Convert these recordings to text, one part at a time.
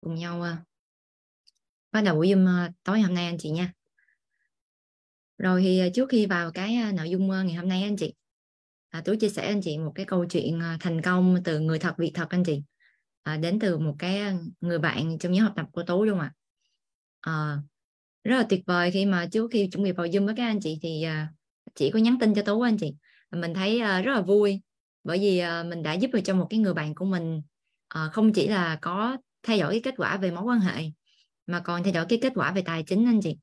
cùng nhau à. bắt đầu buổi zoom à, tối hôm nay anh chị nha rồi thì à, trước khi vào cái nội dung ngày hôm nay anh chị à, tôi chia sẻ anh chị một cái câu chuyện thành công từ người thật việc thật anh chị à, đến từ một cái người bạn trong nhóm học tập của tú đúng không ạ à. rất là tuyệt vời khi mà trước khi chuẩn bị vào zoom với các anh chị thì à, chị có nhắn tin cho tú anh chị mình thấy rất là vui bởi vì mình đã giúp được cho một cái người bạn của mình ờ, không chỉ là có thay đổi cái kết quả về mối quan hệ mà còn thay đổi cái kết quả về tài chính anh chị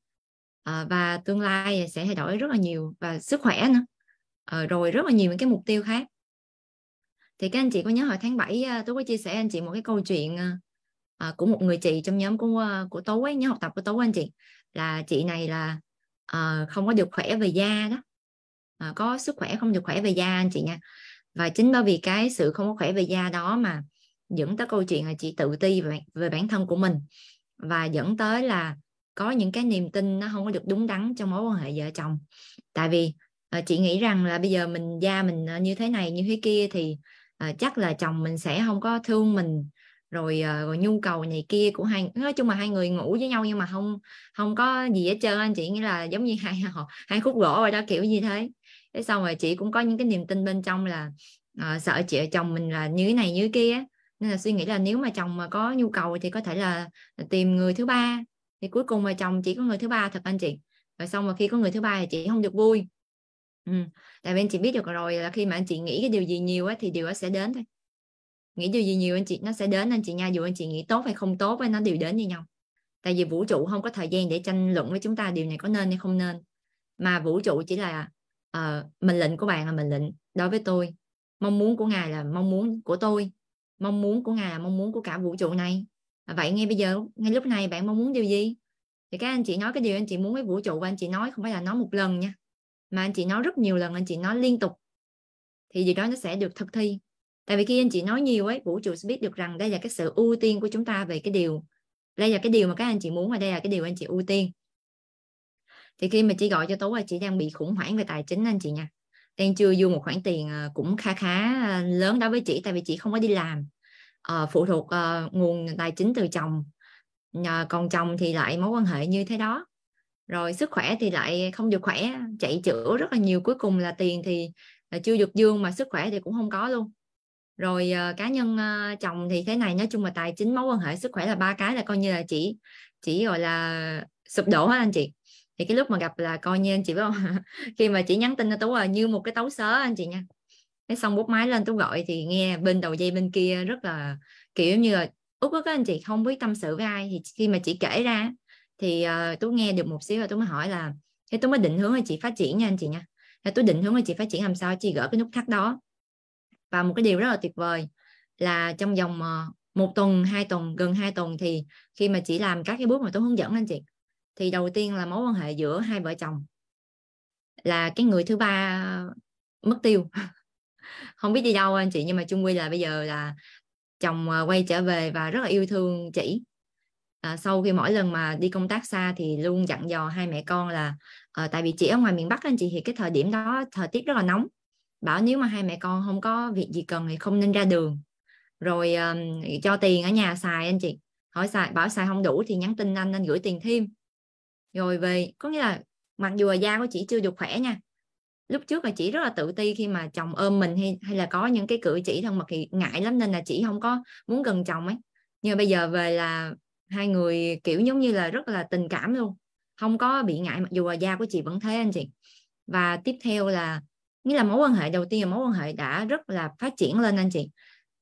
à, và tương lai sẽ thay đổi rất là nhiều và sức khỏe nữa à, rồi rất là nhiều những cái mục tiêu khác thì các anh chị có nhớ hồi tháng 7 ờ, tôi có chia sẻ anh chị một cái câu chuyện à, của một người chị trong nhóm của của tố ấy nhóm học tập của tố anh chị là chị này là à, không có được khỏe về da đó à, có sức khỏe không được khỏe về da anh chị nha và chính bởi vì cái sự không có khỏe về da đó mà dẫn tới câu chuyện là chị tự ti về, về bản thân của mình và dẫn tới là có những cái niềm tin nó không có được đúng đắn trong mối quan hệ vợ chồng tại vì uh, chị nghĩ rằng là bây giờ mình da mình ờ, như thế này như thế kia thì uh, chắc là chồng mình sẽ không có thương mình rồi, uh, rồi nhu cầu này kia của hai nói chung là hai người ngủ với nhau nhưng mà không không có gì hết trơn anh chị nghĩ là giống như hai họ hai khúc gỗ rồi đó kiểu như thế thế xong rồi chị cũng có những cái niềm tin bên trong là uh, sợ chị chồng mình là như thế này như thế kia nên là suy nghĩ là nếu mà chồng mà có nhu cầu thì có thể là tìm người thứ ba thì cuối cùng mà chồng chỉ có người thứ ba thật anh chị rồi xong mà khi có người thứ ba thì chị không được vui ừ. tại vì anh chị biết được rồi là khi mà anh chị nghĩ cái điều gì nhiều á thì điều đó sẽ đến thôi nghĩ điều gì nhiều anh chị nó sẽ đến anh chị nha dù anh chị nghĩ tốt hay không tốt với nó đều đến như nhau tại vì vũ trụ không có thời gian để tranh luận với chúng ta điều này có nên hay không nên mà vũ trụ chỉ là uh, mệnh lệnh của bạn là mệnh lệnh đối với tôi mong muốn của ngài là mong muốn của tôi mong muốn của ngài là mong muốn của cả vũ trụ này à, vậy ngay bây giờ ngay lúc này bạn mong muốn điều gì thì các anh chị nói cái điều anh chị muốn với vũ trụ và anh chị nói không phải là nói một lần nha mà anh chị nói rất nhiều lần anh chị nói liên tục thì điều đó nó sẽ được thực thi tại vì khi anh chị nói nhiều ấy vũ trụ sẽ biết được rằng đây là cái sự ưu tiên của chúng ta về cái điều đây là cái điều mà các anh chị muốn và đây là cái điều anh chị ưu tiên thì khi mà chị gọi cho tố là chị đang bị khủng hoảng về tài chính anh chị nha đang chưa vô một khoản tiền à, cũng khá khá à, lớn đối với chị tại vì chị không có đi làm uh, phụ thuộc uh, nguồn tài chính từ chồng uh, còn chồng thì lại mối quan hệ như thế đó rồi sức khỏe thì lại không được khỏe chạy chữa rất là nhiều cuối cùng là tiền thì là ờ, chưa được dương mà sức khỏe thì cũng không có luôn rồi uh, cá nhân uh, chồng thì thế này nói chung là tài chính mối quan hệ sức khỏe là ba cái là coi như là chỉ chỉ gọi là sụp đổ hết anh chị thì cái lúc mà gặp là coi như anh chị biết không khi mà chị nhắn tin cho tú là như một cái tấu sớ anh chị nha cái xong bút máy lên tú gọi thì nghe bên đầu dây bên kia rất là kiểu như là út có các anh chị không biết tâm sự với ai thì khi mà chị kể ra thì uh, ờ, tú nghe được một xíu rồi tú mới hỏi là thế tôi mới định hướng là chị phát triển nha anh chị nha thế tôi định hướng là chị phát triển làm sao chị gỡ cái nút thắt đó và một cái điều rất là tuyệt vời là trong vòng ờ, một tuần hai tuần gần hai tuần thì khi mà chị làm các cái bước mà tôi hướng dẫn anh chị thì đầu tiên là mối quan hệ giữa hai vợ chồng là cái người thứ ba mất tiêu không biết đi đâu anh chị nhưng mà chung quy là bây giờ là chồng à, quay trở về và rất là yêu thương chị à, sau khi mỗi lần mà đi công tác xa thì luôn dặn dò hai mẹ con là à, tại vì chị ở ngoài miền Bắc anh chị thì cái thời điểm đó thời tiết rất là nóng bảo nếu mà hai mẹ con không có việc gì cần thì không nên ra đường rồi um, cho tiền ở nhà xài anh chị hỏi xài bảo xài không đủ thì nhắn tin anh anh gửi tiền thêm rồi về có nghĩa là mặc dù là da của chị chưa được khỏe nha lúc trước là chị rất là tự ti khi mà chồng ôm mình hay hay là có những cái cử chỉ thân mật thì ngại lắm nên là chị không có muốn gần chồng ấy nhưng mà bây giờ về là hai người kiểu giống như là rất là tình cảm luôn không có bị ngại mặc dù là da của chị vẫn thế anh chị và tiếp theo là nghĩa là mối quan hệ đầu tiên là mối quan hệ đã rất là phát triển lên anh chị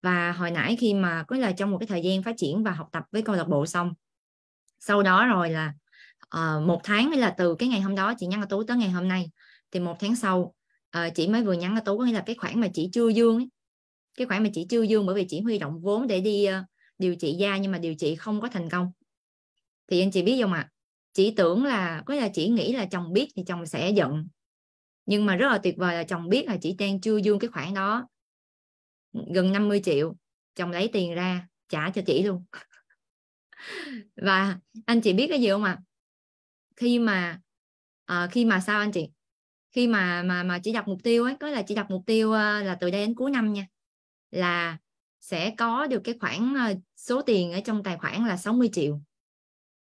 và hồi nãy khi mà có là trong một cái thời gian phát triển và học tập với câu lạc bộ xong sau đó rồi là uh, một tháng là từ cái ngày hôm đó chị nhắn là tú tới ngày hôm nay thì một tháng sau à, chị mới vừa nhắn cho tú có nghĩa là cái khoản mà chị chưa dương ấy, cái khoản mà chị chưa dương bởi vì chị huy động vốn để đi uh, điều trị da nhưng mà điều trị không có thành công thì anh chị biết không ạ à? chị tưởng là có nghĩa là chị nghĩ là chồng biết thì chồng sẽ giận nhưng mà rất là tuyệt vời là chồng biết là chị đang chưa dương cái khoản đó gần 50 triệu chồng lấy tiền ra trả cho chị luôn và anh chị biết cái gì không ạ à? khi mà à, khi mà sao anh chị khi mà mà mà chỉ đặt mục tiêu ấy có là chỉ đặt mục tiêu ờ, là từ đây đến cuối năm nha là sẽ có được cái khoản ờ, số tiền ở trong tài khoản là 60 triệu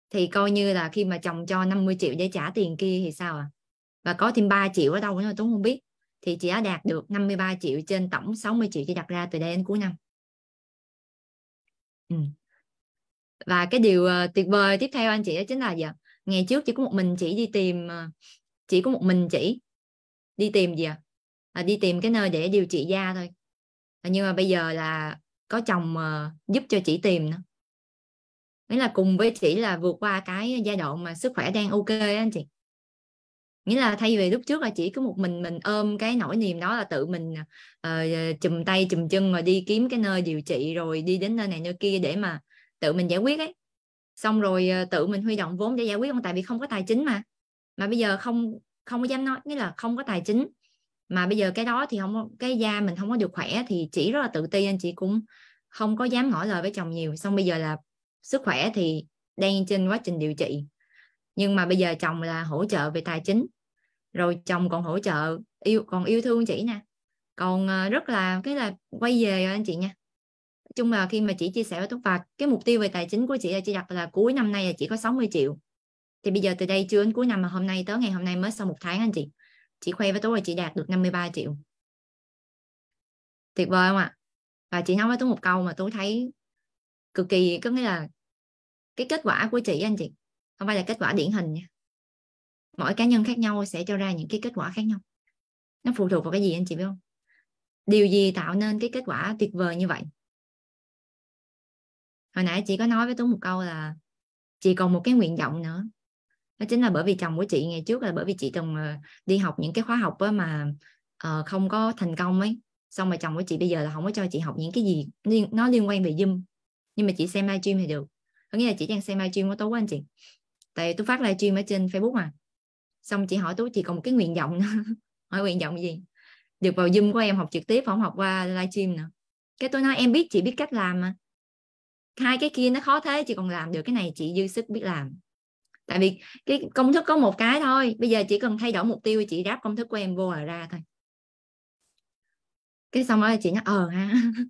thì coi như là khi mà chồng cho 50 triệu để trả tiền kia thì sao à và có thêm 3 triệu ở đâu nữa tôi không biết thì chị đã đạt được 53 triệu trên tổng 60 triệu chị đặt ra từ đây đến cuối năm ừ. và cái điều ờ, tuyệt vời tiếp theo anh chị đó chính là gì? ngày trước chỉ có một mình chị đi tìm chỉ có một mình chị đi tìm gì à? à đi tìm cái nơi để điều trị da thôi à, nhưng mà bây giờ là có chồng uh, giúp cho chị tìm nữa nghĩa là cùng với chị là vượt qua cái giai đoạn mà sức khỏe đang ok ấy, anh chị nghĩa là thay vì lúc trước là chỉ có một mình mình ôm cái nỗi niềm đó là tự mình uh, chùm tay chùm chân mà đi kiếm cái nơi điều trị rồi đi đến nơi này nơi kia để mà tự mình giải quyết ấy xong rồi uh, tự mình huy động vốn để giải quyết không tại vì không có tài chính mà mà bây giờ không không có dám nói nghĩa là không có tài chính mà bây giờ cái đó thì không có, cái da mình không có được khỏe thì chỉ rất là tự ti anh chị cũng không có dám ngỏ lời với chồng nhiều xong bây giờ là sức khỏe thì đang trên quá trình điều trị nhưng mà bây giờ chồng là hỗ trợ về tài chính rồi chồng còn hỗ trợ yêu còn yêu thương chị nè còn ờ, rất là cái là quay về anh chị nha chung là khi mà chị chia sẻ với Túc và cái mục tiêu về tài chính của chị là chị đặt là cuối năm nay là chỉ có 60 triệu thì bây giờ từ đây chưa đến cuối năm mà hôm nay tới ngày hôm nay mới sau một tháng anh chị chị khoe với tôi là chị đạt được 53 triệu tuyệt vời không ạ và chị nói với tôi một câu mà tôi thấy cực kỳ có nghĩa là cái kết quả của chị anh chị không phải là kết quả điển hình nha mỗi cá nhân khác nhau sẽ cho ra những cái kết quả khác nhau nó phụ thuộc vào cái gì anh chị biết không điều gì tạo nên cái kết quả tuyệt vời như vậy hồi nãy chị có nói với tôi một câu là chị còn một cái nguyện vọng nữa đó chính là bởi vì chồng của chị ngày trước là bởi vì chị từng ờ, đi học những cái khóa học mà ờ, không có thành công ấy xong mà chồng của chị bây giờ là không có cho chị học những cái gì liên, nó liên quan về zoom nhưng mà chị xem livestream thì được có nghĩa là chị đang xem livestream của tú quá anh chị tại tôi phát livestream ở trên facebook mà xong chị hỏi tú chị còn một cái nguyện vọng hỏi nguyện vọng gì được vào zoom của em học trực tiếp không học qua livestream nữa cái tôi nói em biết chị biết cách làm mà hai cái kia nó khó thế chị còn làm được cái này chị dư sức biết làm tại vì cái công thức có một cái thôi bây giờ chỉ cần thay đổi mục tiêu chị ráp công thức của em vô là ra thôi cái xong rồi chị nói ờ ha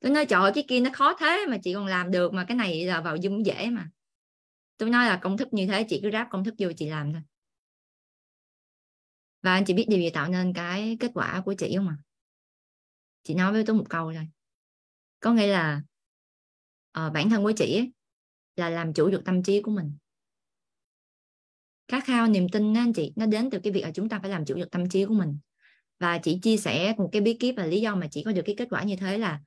tôi nói trời ơi, cái kia nó khó thế mà chị còn làm được mà cái này là vào dung dễ mà tôi nói là công thức như thế chị cứ ráp công thức vô chị làm thôi và anh chị biết điều gì tạo nên cái kết quả của chị không ạ à? chị nói với tôi một câu thôi có nghĩa là uh, bản thân của chị ấy, là làm chủ được tâm trí của mình khát khao niềm tin đó anh chị nó đến từ cái việc là chúng ta phải làm chủ được tâm trí của mình và chị chia sẻ một cái bí kíp và lý do mà chị có được cái kết quả như thế là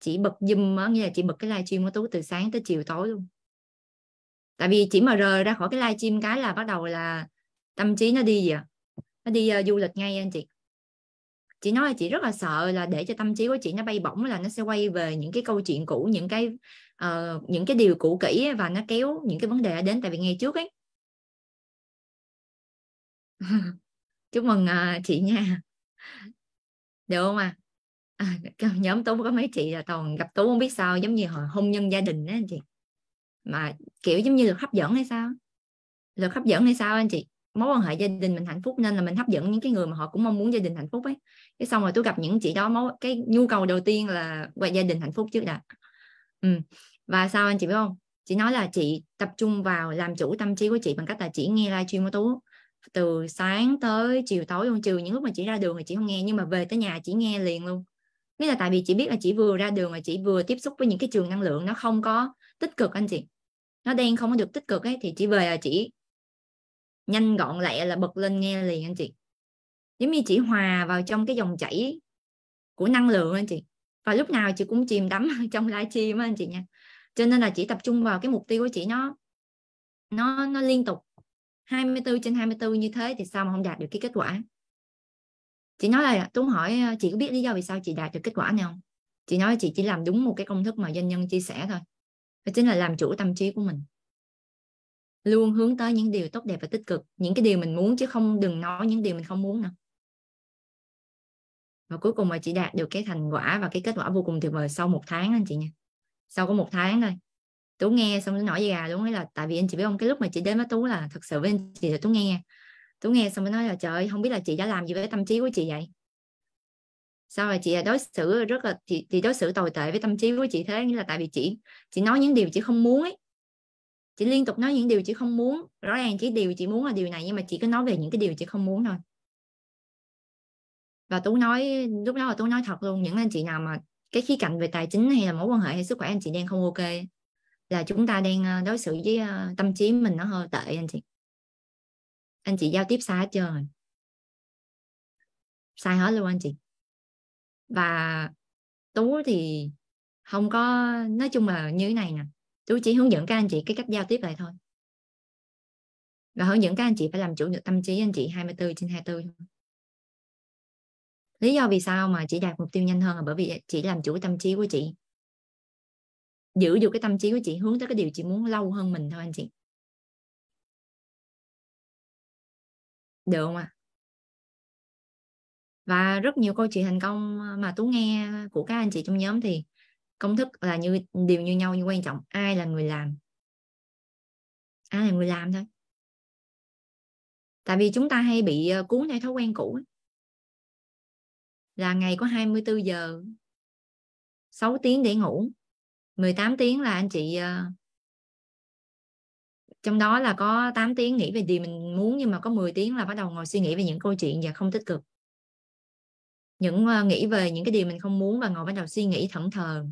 chị bật á nghĩa là chị bật cái livestream của tú từ sáng tới chiều tối luôn tại vì chỉ mà rời ra khỏi cái livestream cái là bắt đầu là tâm trí nó đi gì ạ nó đi uh, du lịch ngay anh chị chị nói là chị rất là sợ là để cho tâm trí của chị nó bay bổng là nó sẽ quay về những cái câu chuyện cũ những cái uh, những cái điều cũ kỹ và nó kéo những cái vấn đề đến tại vì ngày trước ấy chúc mừng uh, chị nha được không à, à nhóm tú có mấy chị là toàn gặp tú không biết sao giống như hồi hôn nhân gia đình đó anh chị mà kiểu giống như được hấp dẫn hay sao được hấp dẫn hay sao anh chị mối quan hệ gia đình mình hạnh phúc nên là mình hấp dẫn những cái người mà họ cũng mong muốn gia đình hạnh phúc ấy cái xong rồi tôi gặp những chị đó mối cái nhu cầu đầu tiên là qua gia đình hạnh phúc trước đã ừ. và sao anh chị biết không chị nói là chị tập trung vào làm chủ tâm trí của chị bằng cách là chỉ nghe livestream của tú từ sáng tới chiều tối luôn trừ những lúc mà chị ra đường thì chị không nghe nhưng mà về tới nhà chị nghe liền luôn nghĩa là tại vì chị biết là chị vừa ra đường và chị vừa tiếp xúc với những cái trường năng lượng nó không có tích cực anh chị nó đen không có được tích cực ấy thì chị về là chị nhanh gọn lẹ là bật lên nghe liền anh chị giống như chỉ hòa vào trong cái dòng chảy của năng lượng anh chị và lúc nào chị cũng chìm đắm trong livestream á anh chị nha cho nên là chị tập trung vào cái mục tiêu của chị nó nó nó liên tục 24 trên 24 như thế thì sao mà không đạt được cái kết quả chị nói là Tuấn hỏi ờ, chị có biết lý do vì sao chị đạt được kết quả này không chị nói chị chỉ làm đúng một cái công thức mà doanh nhân chia sẻ thôi đó chính là làm chủ tâm trí của mình luôn hướng tới những điều tốt đẹp và tích cực những cái điều mình muốn chứ không đừng nói những điều mình không muốn nữa và cuối cùng là chị đạt được cái thành quả và cái kết quả vô cùng tuyệt vời sau một tháng anh chị nha sau có một tháng thôi tú nghe xong nó nói gà đúng ấy là tại vì anh chị biết không cái lúc mà chị đến với tú là thật sự với anh chị là tú nghe tú nghe xong mới nói là trời ơi, không biết là chị đã làm gì với tâm trí của chị vậy sao mà chị đối xử rất là thì chị đối xử tồi tệ với tâm trí của chị thế nghĩa là tại vì chị chị nói những điều chị không muốn ấy chị liên tục nói những điều chị không muốn rõ ràng chỉ điều chị muốn là điều này nhưng mà chị cứ nói về những cái điều chị không muốn thôi và tú nói lúc đó là tú nói thật luôn những anh chị nào mà cái khía cạnh về tài chính hay là mối quan hệ hay sức khỏe anh chị đang không ok là chúng ta đang ờ, đối xử với ờ, tâm trí mình nó hơi tệ anh chị anh chị giao tiếp sai hết trơn sai hết luôn anh chị và tú thì không có nói chung là như thế này nè tú chỉ hướng dẫn các anh chị cái cách giao tiếp lại thôi và hướng dẫn các anh chị phải làm chủ được tâm trí anh chị 24 trên 24 thôi lý do vì sao mà chị đạt mục tiêu nhanh hơn là bởi vì chị làm chủ tâm trí của chị giữ được cái tâm trí của chị hướng tới cái điều chị muốn lâu hơn mình thôi anh chị được không ạ à? và rất nhiều câu chuyện thành công mà tú nghe của các anh chị trong nhóm thì công thức là như điều như nhau nhưng quan trọng ai là người làm ai là người làm thôi tại vì chúng ta hay bị ờ, cuốn theo thói quen cũ là ngày có 24 giờ 6 tiếng để ngủ 18 tiếng là anh chị ờ, trong đó là có 8 tiếng nghĩ về điều mình muốn nhưng mà có 10 tiếng là bắt đầu ngồi suy nghĩ về những câu chuyện và không tích cực những uh, nghĩ về những cái điều mình không muốn và ngồi bắt đầu suy nghĩ thẫn thờ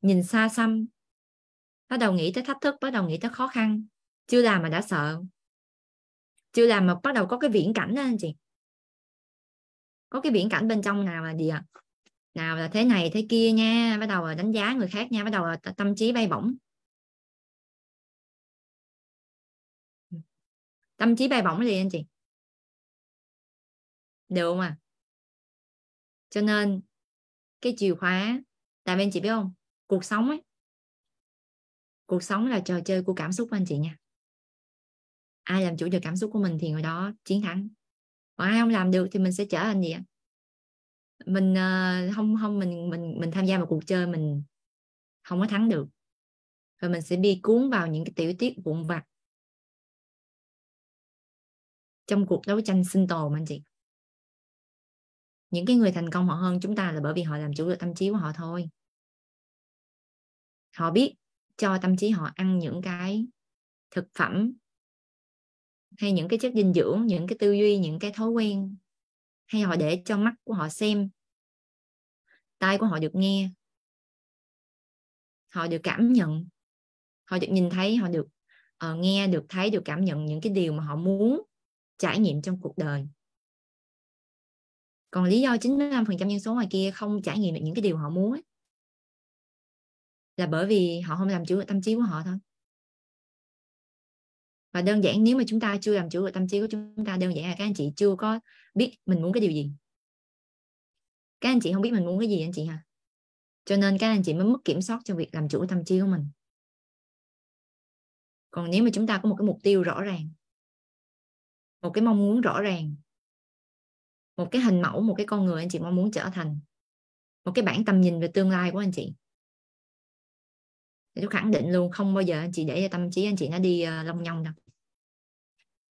nhìn xa xăm bắt đầu nghĩ tới thách thức bắt đầu nghĩ tới khó khăn chưa làm mà đã sợ chưa làm mà bắt đầu có cái viễn cảnh đó anh chị có cái viễn cảnh bên trong nào là gì ạ à? nào là thế này thế kia nha bắt đầu là đánh giá người khác nha bắt đầu là tâm trí bay bổng tâm trí bay bổng là gì anh chị được không à cho nên cái chìa khóa tại bên chị biết không cuộc sống ấy cuộc sống là trò chơi của cảm xúc anh chị nha ai làm chủ được cảm xúc của mình thì người đó chiến thắng còn ai không làm được thì mình sẽ trở thành gì ạ mình ờ, không không mình mình mình tham gia một cuộc chơi mình không có thắng được rồi mình sẽ bị cuốn vào những cái tiểu tiết vụn vặt trong cuộc đấu tranh sinh tồn anh chị những cái người thành công họ hơn chúng ta là bởi vì họ làm chủ được tâm trí của họ thôi họ biết cho tâm trí họ ăn những cái thực phẩm hay những cái chất dinh dưỡng những cái tư duy những cái thói quen hay họ để cho mắt của họ xem tai của họ được nghe họ được cảm nhận họ được nhìn thấy họ được uh, nghe được thấy được cảm nhận những cái điều mà họ muốn trải nghiệm trong cuộc đời còn lý do 95% dân số ngoài kia không trải nghiệm được những cái điều họ muốn ấy, là bởi vì họ không làm chủ tâm trí của họ thôi và đơn giản nếu mà chúng ta chưa làm chủ được tâm trí của chúng ta đơn giản là các anh chị chưa có biết mình muốn cái điều gì các anh chị không biết mình muốn cái gì anh chị hả cho nên các anh chị mới mất kiểm soát trong việc làm chủ tâm trí của mình còn nếu mà chúng ta có một cái mục tiêu rõ ràng một cái mong muốn rõ ràng một cái hình mẫu một cái con người anh chị mong muốn trở thành một cái bản tầm nhìn về tương lai của anh chị thì tôi khẳng định luôn không bao giờ anh chị để cho tâm trí anh chị nó đi uh, ờ, long nhong đâu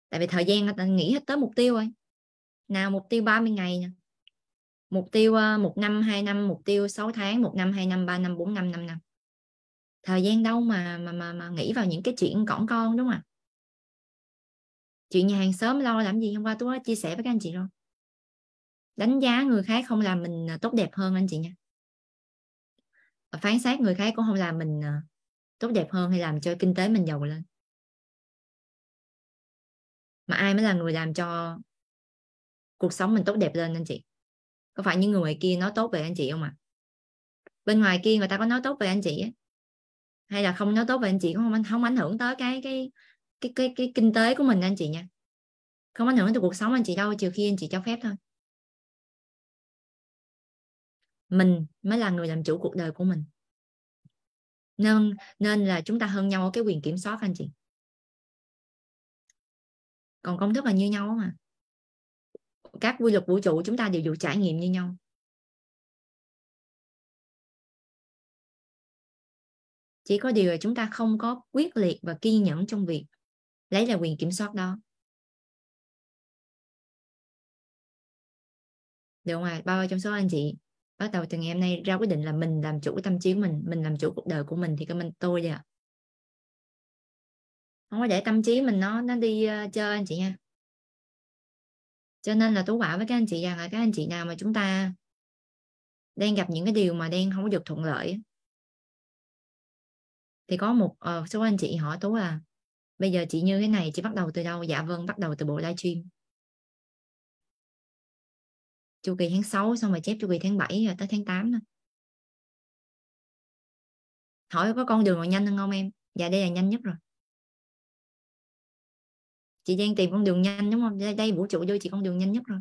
tại vì thời gian người ta nghĩ hết tới mục tiêu rồi nào mục tiêu 30 ngày nè mục tiêu ờ, một năm hai năm mục tiêu 6 tháng một năm hai năm ba năm bốn năm năm năm thời gian đâu mà mà mà, mà nghĩ vào những cái chuyện cỏn con đúng không ạ chuyện nhà hàng sớm lo làm gì hôm qua tôi chia sẻ với các anh chị rồi đánh giá người khác không làm mình ờ, tốt đẹp hơn anh chị nha phán xét người khác cũng không làm mình ờ, tốt đẹp hơn hay làm cho kinh tế mình giàu lên mà ai mới là người làm cho cuộc sống mình tốt đẹp lên anh chị có phải những người kia nói tốt về anh chị không ạ à? bên ngoài kia người ta có nói tốt về anh chị ấy? hay là không nói tốt về anh chị không không ảnh hưởng tới cái cái cái cái cái kinh tế của mình anh chị nha không ảnh hưởng tới cuộc sống anh chị đâu trừ khi anh chị cho phép thôi mình mới là người làm chủ cuộc đời của mình nên nên là chúng ta hơn nhau cái quyền kiểm soát anh chị còn công thức là như nhau mà các quy luật vũ trụ chúng ta đều được trải nghiệm như nhau chỉ có điều là chúng ta không có quyết liệt và kiên nhẫn trong việc lấy lại quyền kiểm soát đó được không ạ à? bao trong số anh chị bắt đầu từ ngày hôm nay ra quyết định là mình làm chủ tâm trí của mình mình làm chủ cuộc đời của mình thì cái mình tôi đi ạ à không có để tâm trí mình nó nó đi uh, chơi anh chị nha cho nên là tú bảo với các anh chị rằng là các anh chị nào mà chúng ta đang gặp những cái điều mà đang không có được thuận lợi thì có một uh, số anh chị hỏi tú là bây giờ chị như thế này chị bắt đầu từ đâu dạ vâng bắt đầu từ bộ livestream chu kỳ tháng 6 xong rồi chép chu kỳ tháng 7 rồi tới tháng 8 nữa. hỏi có con đường nào nhanh hơn không em dạ đây là nhanh nhất rồi chị đang tìm con đường nhanh đúng không đây, đây vũ trụ đưa chị con đường nhanh nhất rồi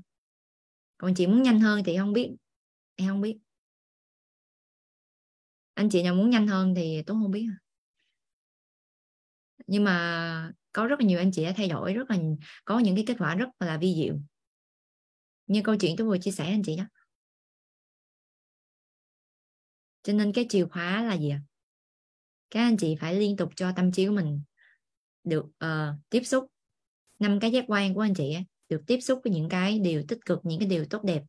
còn chị muốn nhanh hơn thì không biết em không biết anh chị nào muốn nhanh hơn thì tôi không biết nhưng mà có rất là nhiều anh chị đã thay đổi rất là có những cái kết quả rất là vi diệu như câu chuyện tôi vừa chia sẻ anh chị đó cho nên cái chìa khóa là gì ạ các anh chị phải liên tục cho tâm trí của mình được uh, tiếp xúc năm cái giác quan của anh chị được tiếp xúc với những cái điều tích cực những cái điều tốt đẹp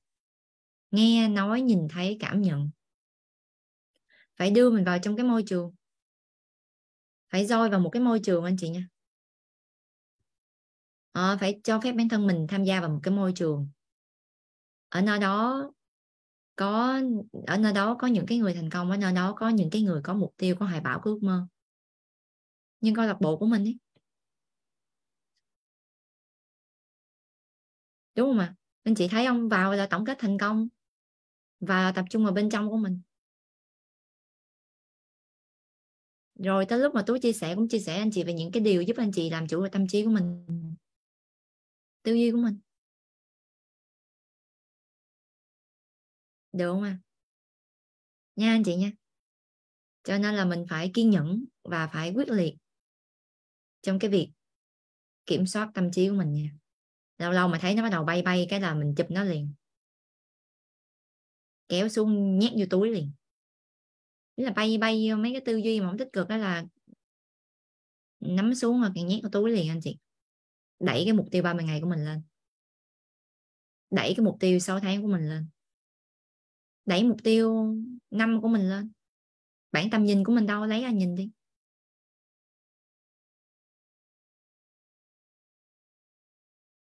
nghe nói nhìn thấy cảm nhận phải đưa mình vào trong cái môi trường phải roi vào một cái môi trường anh chị nha à, phải cho phép bản thân mình tham gia vào một cái môi trường ở nơi đó có ở nơi đó có những cái người thành công ở nơi đó có những cái người có mục tiêu có hoài bão có ước mơ nhưng câu lạc bộ của mình ấy, đúng không ạ anh chị thấy ông vào là tổng kết thành công và tập trung vào bên trong của mình rồi tới lúc mà tú chia sẻ cũng chia sẻ anh chị về những cái điều giúp anh chị làm chủ được tâm trí của mình tư duy của mình được không ạ à? nha anh chị nha cho nên là mình phải kiên nhẫn và phải quyết liệt trong cái việc kiểm soát tâm trí của mình nha lâu lâu mà thấy nó bắt đầu bay bay cái là mình chụp nó liền kéo xuống nhét vô túi liền Tức là bay bay mấy cái tư duy mà không tích cực đó là nắm xuống rồi càng nhét vào túi liền anh chị đẩy cái mục tiêu 30 ngày của mình lên đẩy cái mục tiêu 6 tháng của mình lên đẩy mục tiêu năm của mình lên bản tâm nhìn của mình đâu lấy ra nhìn đi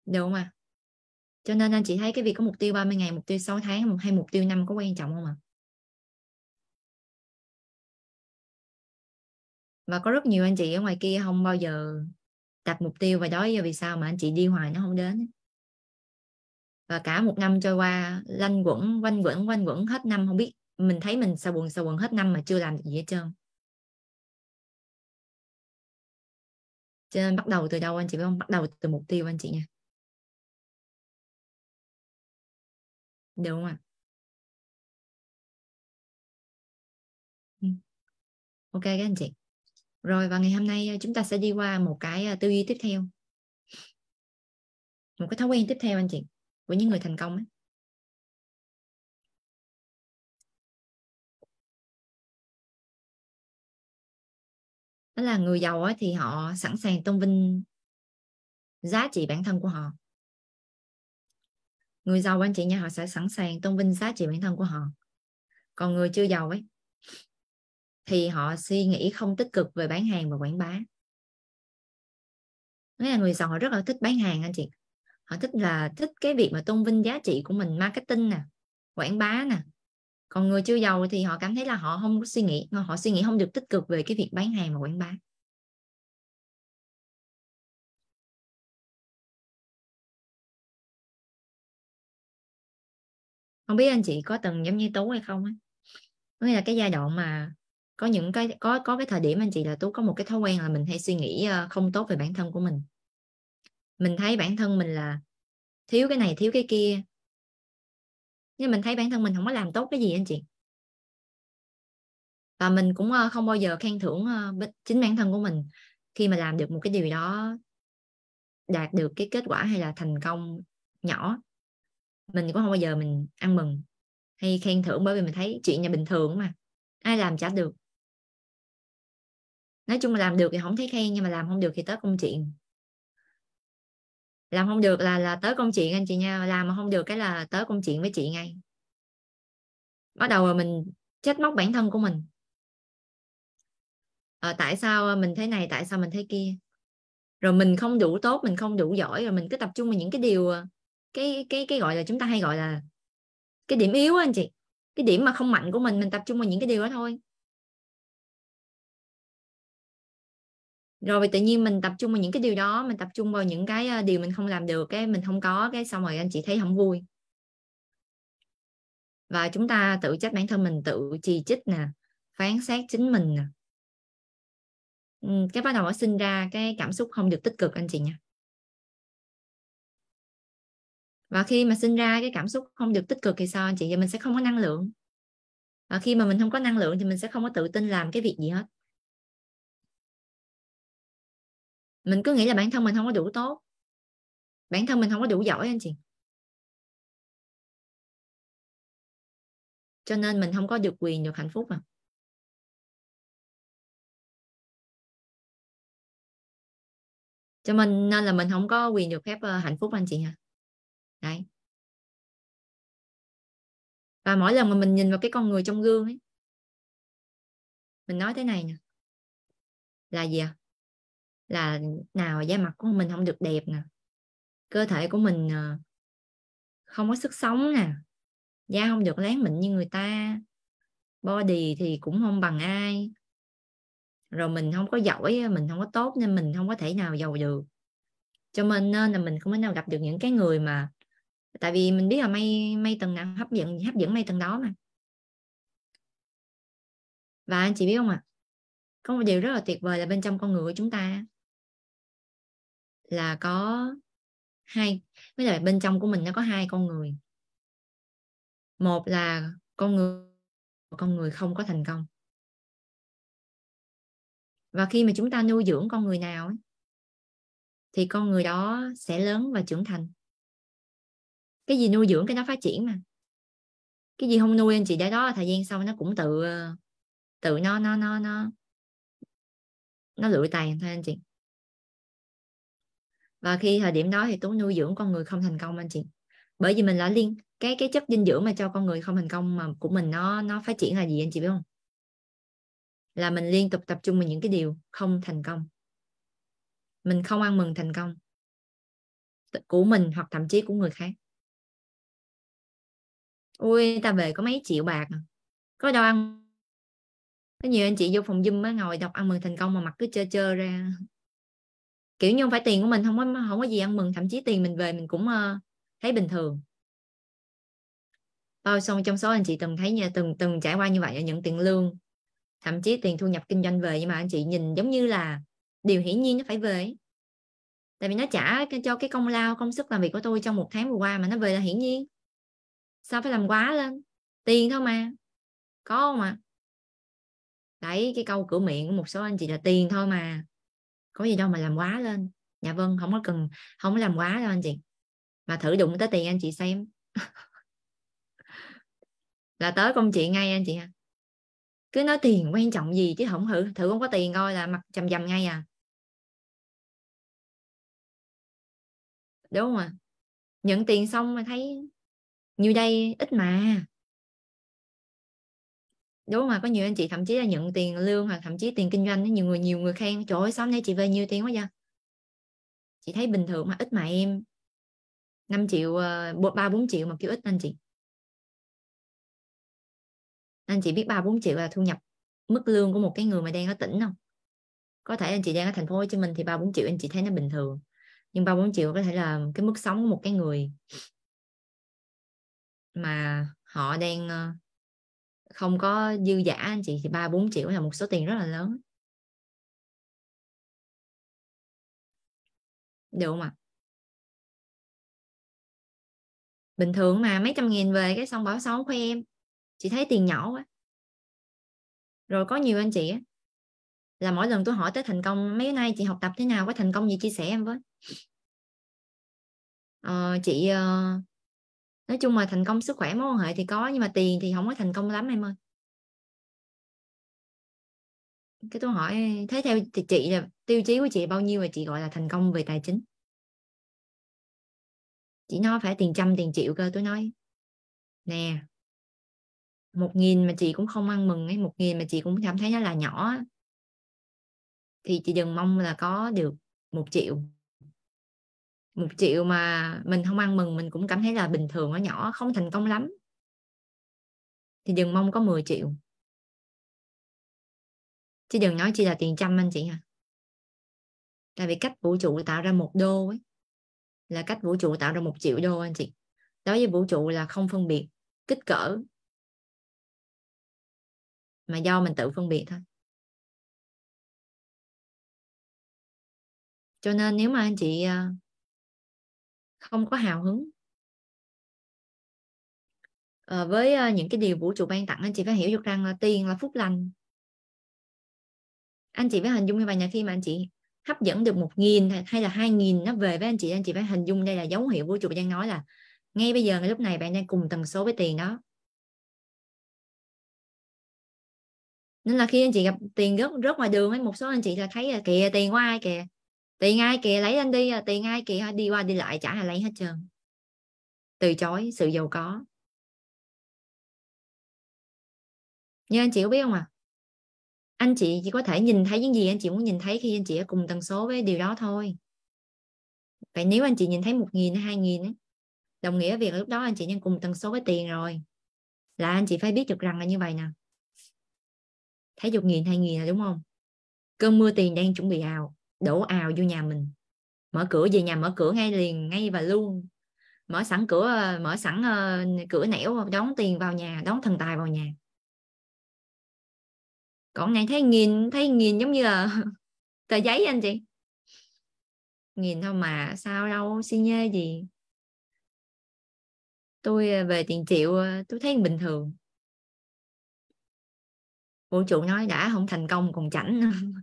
được không ạ cho nên anh chị thấy cái việc có mục tiêu 30 ngày mục tiêu 6 tháng hay mục tiêu năm có quan trọng không ạ à? và có rất nhiều anh chị ở ngoài kia không bao giờ đặt mục tiêu và đó là vì sao mà anh chị đi hoài nó không đến và cả một năm trôi qua lanh quẩn quanh quẩn quanh quẩn hết năm không biết mình thấy mình sao buồn sao buồn hết năm mà chưa làm được gì hết trơn cho nên bắt đầu từ đâu anh chị biết không bắt đầu từ mục tiêu anh chị nha đúng không ạ ừ. ok các anh chị rồi và ngày hôm nay ờ, chúng ta sẽ đi qua một cái ờ, tư duy tiếp theo một cái thói quen tiếp theo anh chị của những người thành công ấy. đó là người giàu ấy, thì họ sẵn sàng tôn vinh giá trị bản thân của họ người giàu anh chị nha họ sẽ sẵn sàng tôn vinh giá trị bản thân của họ còn người chưa giàu ấy thì họ suy nghĩ không tích cực về bán hàng và quảng bá nghĩa là người giàu họ rất là thích bán hàng anh chị họ thích là thích cái việc mà tôn vinh giá trị của mình marketing nè quảng bá nè còn người chưa giàu thì họ cảm thấy là họ không có suy nghĩ họ suy nghĩ không được tích cực về cái việc bán hàng và quảng bá không biết anh chị có từng giống như tú hay không á có nghĩa là cái giai đoạn mà có những cái có có cái thời điểm anh chị là tú có một cái thói quen là mình hay suy nghĩ ờ, không tốt về bản thân của mình mình thấy bản thân mình là thiếu cái này thiếu cái kia nhưng mình thấy bản thân mình không có làm tốt cái gì anh chị và mình cũng ờ, không bao giờ khen thưởng ờ, chính bản thân của mình khi mà làm được một cái điều đó đạt được cái kết quả hay là thành công nhỏ mình cũng không bao giờ mình ăn mừng hay khen thưởng bởi vì mình thấy chuyện nhà bình thường mà ai làm chả được nói chung là làm được thì không thấy khen nhưng mà làm không được thì tới công chuyện làm không được là là tới công chuyện anh chị nha làm mà không được cái là tới công chuyện với chị ngay bắt đầu là mình trách móc bản thân của mình à, tại sao mình thế này tại sao mình thế kia rồi mình không đủ tốt mình không đủ giỏi rồi mình cứ tập trung vào những cái điều ờ, cái cái cái gọi là chúng ta hay gọi là cái điểm yếu anh chị cái điểm mà không mạnh của mình mình tập trung vào những cái điều đó thôi rồi vì tự nhiên mình tập trung vào những cái điều đó mình tập trung vào những cái ờ, điều mình không làm được cái mình không có cái xong rồi anh chị thấy không vui và chúng ta tự trách bản thân mình tự chì trích nè phán xét chính mình nè cái bắt đầu nó sinh ra cái cảm xúc không được tích cực anh chị nha và khi mà sinh ra cái cảm xúc không được tích cực thì sao anh chị thì mình sẽ không có năng lượng và khi mà mình không có năng lượng thì mình sẽ không có tự tin làm cái việc gì hết mình cứ nghĩ là bản thân mình không có đủ tốt bản thân mình không có đủ giỏi anh chị cho nên mình không có được quyền được hạnh phúc mà cho mình nên là mình không có quyền được phép ờ, hạnh phúc anh chị ha Đấy. và mỗi lần mà mình nhìn vào cái con người trong gương ấy mình nói thế này nè là gì à? là nào da mặt của mình không được đẹp nè cơ thể của mình ờ, không có sức sống nè da không được láng mịn như người ta body thì cũng không bằng ai rồi mình không có giỏi mình không có tốt nên mình không có thể nào giàu được cho nên nên là mình không có nào gặp được những cái người mà tại vì mình biết là may may tầng nào hấp dẫn hấp dẫn may tầng đó mà và anh chị biết không ạ à, có một điều rất là tuyệt vời là bên trong con người của chúng ta là có hai với lại bên trong của mình nó có hai con người một là con người con người không có thành công và khi mà chúng ta nuôi dưỡng con người nào thì con người đó sẽ lớn và trưởng thành cái gì nuôi dưỡng cái nó phát triển mà cái gì không nuôi anh chị để đó thời gian sau nó cũng tự ờ, tự nó nó nó nó nó lụi tàn thôi anh chị và khi thời điểm đó thì tú nuôi dưỡng con người không thành công anh chị bởi vì mình là liên cái cái chất dinh dưỡng mà cho con người không thành công mà của mình nó nó phát triển là gì anh chị biết không là mình liên tục tập trung vào những cái điều không thành công mình không ăn mừng thành công của mình hoặc thậm chí của người khác ui ta về có mấy triệu bạc à. có đâu ăn có nhiều anh chị vô phòng zoom á ngồi đọc ăn mừng thành công mà mặt cứ chơ chơ ra kiểu như không phải tiền của mình không có không có gì ăn mừng thậm chí tiền mình về mình cũng uh, thấy bình thường bao xong trong số anh chị từng thấy nhà từng từng trải qua như vậy những tiền lương thậm chí tiền thu nhập kinh doanh về nhưng mà anh chị nhìn giống như là điều hiển nhiên nó phải về tại vì nó trả cho cái công lao công sức làm việc của tôi trong một tháng vừa qua mà nó về là hiển nhiên sao phải làm quá lên tiền thôi mà có không ạ à? đấy cái câu cửa miệng của một số anh chị là tiền thôi mà có gì đâu mà làm quá lên dạ vâng không có cần không có làm quá đâu anh chị mà thử đụng tới tiền anh chị xem là tới công chuyện ngay anh chị ha cứ nói tiền quan trọng gì chứ không thử thử không có tiền coi là mặt chầm chầm ngay à đúng không ạ à? nhận tiền xong mà thấy nhiều đây ít mà đúng mà có nhiều anh chị thậm chí là nhận tiền lương hoặc thậm chí tiền kinh doanh nhiều người nhiều người khen trời ơi sáng nay chị về nhiều tiền quá vậy chị thấy bình thường mà ít mà em 5 triệu ờ, ba bốn triệu mà kêu ít anh chị anh chị biết ba bốn triệu là thu nhập mức lương của một cái người mà đang ở tỉnh không có thể anh chị đang ở thành phố Hồ Chí Minh thì ba bốn triệu anh chị thấy nó bình thường nhưng ba bốn triệu có thể là cái mức sống của một cái người mà họ đang ờ, không có dư giả anh chị thì ba bốn triệu là một số tiền rất là lớn được không ạ à? bình thường mà mấy trăm nghìn về cái xong bảo xấu khoe em chị thấy tiền nhỏ quá rồi có nhiều anh chị là mỗi lần tôi hỏi tới thành công mấy nay chị học tập thế nào có thành công gì chia sẻ em với ờ, chị uh, nói chung là thành công sức khỏe mối quan hệ thì có nhưng mà tiền thì không có thành công lắm em ơi cái tôi hỏi thế theo thì chị là tiêu chí của chị bao nhiêu mà chị gọi là thành công về tài chính chị nói phải tiền trăm tiền triệu cơ tôi nói nè một nghìn mà chị cũng không ăn mừng ấy một nghìn mà chị cũng cảm thấy nó là nhỏ thì chị đừng mong là có được một triệu một triệu mà mình không ăn mừng mình cũng cảm thấy là bình thường ở nhỏ không thành công lắm thì đừng mong có 10 triệu chứ đừng nói chỉ là tiền trăm anh chị hả à. tại vì cách vũ trụ tạo ra một đô ấy là cách vũ trụ tạo ra một triệu đô anh chị đối với vũ trụ là không phân biệt kích cỡ mà do mình tự phân biệt thôi cho nên nếu mà anh chị à, không có hào hứng à, với ờ, những cái điều vũ trụ ban tặng anh chị phải hiểu được rằng là tiền là phúc lành anh chị phải hình dung như vậy nhà khi mà anh chị hấp dẫn được một nghìn hay là hai nghìn nó về với anh chị anh chị phải hình dung đây là dấu hiệu vũ trụ đang nói là ngay bây giờ ngay lúc này bạn đang cùng tần số với tiền đó nên là khi anh chị gặp tiền rớt rớt ngoài đường ấy một số anh chị là thấy là kìa tiền của ai kìa tiền ai kìa lấy anh đi à tiền ai kìa đi qua đi lại chả ai lấy hết trơn từ chối sự giàu có như anh chị có biết không ạ à? anh chị chỉ có thể nhìn thấy những gì anh chị muốn nhìn thấy khi anh chị ở cùng tần số với điều đó thôi vậy nếu anh chị nhìn thấy một nghìn hay hai nghìn đồng nghĩa việc lúc đó anh chị đang cùng tần số với tiền rồi là anh chị phải biết được rằng là như vậy nè thấy chục nghìn hai nghìn là đúng không cơn mưa tiền đang chuẩn bị ào đổ ào vô nhà mình mở cửa về nhà mở cửa ngay liền ngay và luôn mở sẵn cửa mở sẵn ờ, cửa nẻo đón tiền vào nhà đón thần tài vào nhà còn này thấy nghìn thấy nghìn giống như là tờ giấy anh chị nghìn thôi mà sao đâu xin nhê gì tôi ờ, về tiền triệu ờ, tôi thấy bình thường vũ trụ nói đã không thành công còn chảnh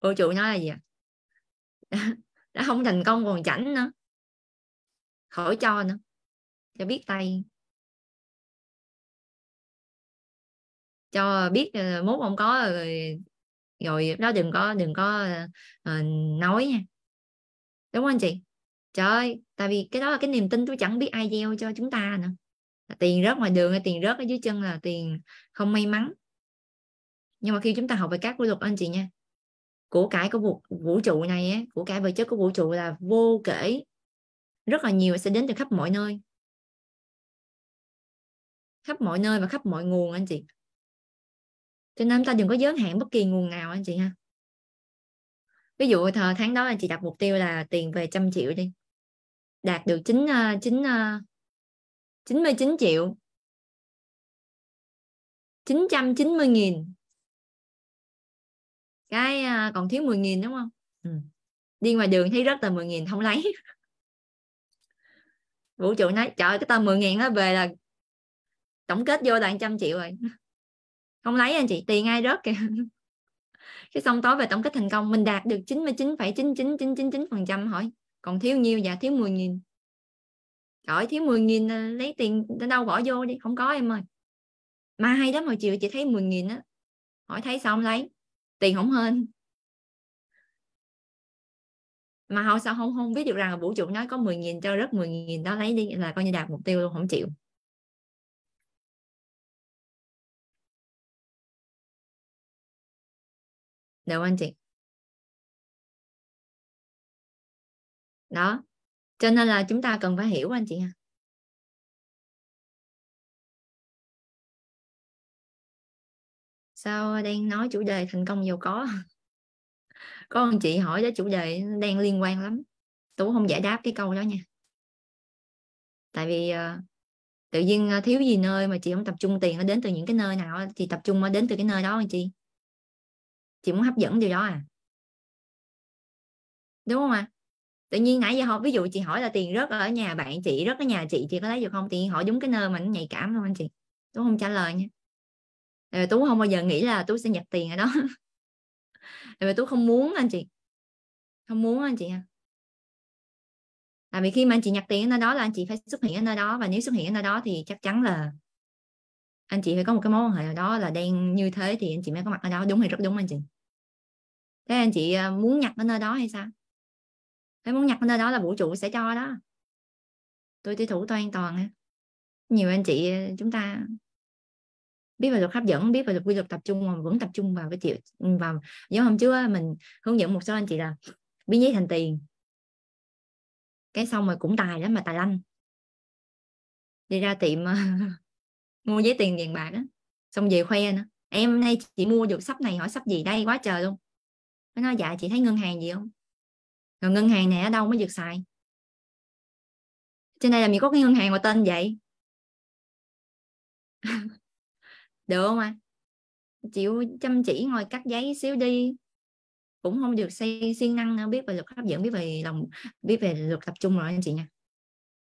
cô chủ nói là gì ạ à? đã không thành công còn chảnh nữa khỏi cho nữa cho biết tay cho biết ờ, mốt không có rồi, ờ, rồi đó đừng có đừng có uh, nói nha đúng không anh chị trời ơi tại vì cái đó là cái niềm tin tôi chẳng biết ai gieo cho chúng ta nữa tiền rớt ngoài đường hay tiền rớt ở dưới chân là tiền không may mắn nhưng mà khi chúng ta học về các quy luật anh chị nha của cái của vũ, vũ trụ này ấy, của cái vật chất của vũ trụ là vô kể rất là nhiều sẽ đến từ khắp mọi nơi khắp mọi nơi và khắp mọi nguồn anh chị cho nên ta đừng có giới hạn bất kỳ nguồn nào anh chị ha ví dụ thờ tháng đó anh chị đặt mục tiêu là tiền về trăm triệu đi đạt được chín ờ, chín ờ, chín mươi chín triệu chín trăm chín mươi nghìn cái uh, còn thiếu 10.000 đúng không ừ. đi ngoài đường thấy rất là 10.000 không lấy vũ trụ nói trời cái tờ 10.000 nó về là tổng kết vô là 100 triệu rồi không lấy anh chị tiền ai rớt kìa cái xong tối về tổng kết thành công mình đạt được 99,99999 phần trăm hỏi còn thiếu nhiêu dạ thiếu 10.000 trời thiếu 10.000 lấy tiền đến đâu bỏ vô đi không có em ơi mà hay lắm hồi chiều chị thấy 10.000 á hỏi thấy xong lấy tiền không hên mà họ sao không không biết được rằng là vũ trụ nói có 10.000 cho rất 10.000 đó lấy đi là coi như đạt mục tiêu luôn không chịu được dạ anh vâng chị đó cho nên là chúng ta cần phải hiểu anh chị ha sao đang nói chủ đề thành công giàu có có anh chị hỏi tới chủ đề đang liên quan lắm tú không giải đáp cái câu đó nha tại vì ờ, tự nhiên ờ, thiếu gì nơi mà chị không tập trung tiền nó đến từ những cái nơi nào thì tập trung nó đến từ cái nơi đó anh chị chị muốn hấp dẫn điều đó à đúng không ạ à? tự nhiên nãy giờ họ ví dụ chị hỏi là tiền rất ở nhà bạn chị rất ở nhà chị chị có lấy được không thì họ đúng cái nơi mà nó nhạy cảm luôn anh chị đúng không trả lời nha tú không bao giờ nghĩ là tú sẽ nhặt tiền ở đó tại vì tú không muốn anh chị không muốn anh chị ha tại vì khi mà anh chị nhặt tiền ở nơi đó là anh chị phải xuất hiện ở nơi đó và nếu xuất hiện ở nơi đó thì chắc chắn là anh chị phải có một cái mối quan hệ nào đó là đen như thế thì anh chị mới có mặt ở đó đúng hay rất đúng anh chị thế anh chị ờ, muốn nhặt ở nơi đó hay sao thế muốn nhặt ở nơi đó là vũ trụ sẽ cho đó tôi tiêu thủ tôi an toàn nhiều anh chị ờ, chúng ta biết về luật hấp dẫn biết về luật quy luật tập trung mà vẫn tập trung vào cái chịu ừ, vào giống hôm trước mình hướng dẫn một số anh chị là biến giấy thành tiền cái xong rồi cũng tài lắm mà tài lanh đi ra tiệm ờ, mua giấy tiền vàng bạc á xong về khoe nữa em nay chị mua được sắp này hỏi sắp gì đây quá trời luôn nó nói dạ chị thấy ngân hàng gì không rồi ngân hàng này ở đâu mới được xài trên đây là mình có cái ngân hàng mà tên vậy được không ạ à? chịu chăm chỉ ngồi cắt giấy xíu đi cũng không được xây siêng năng biết về luật hấp dẫn biết về lòng biết về luật tập trung rồi anh chị nha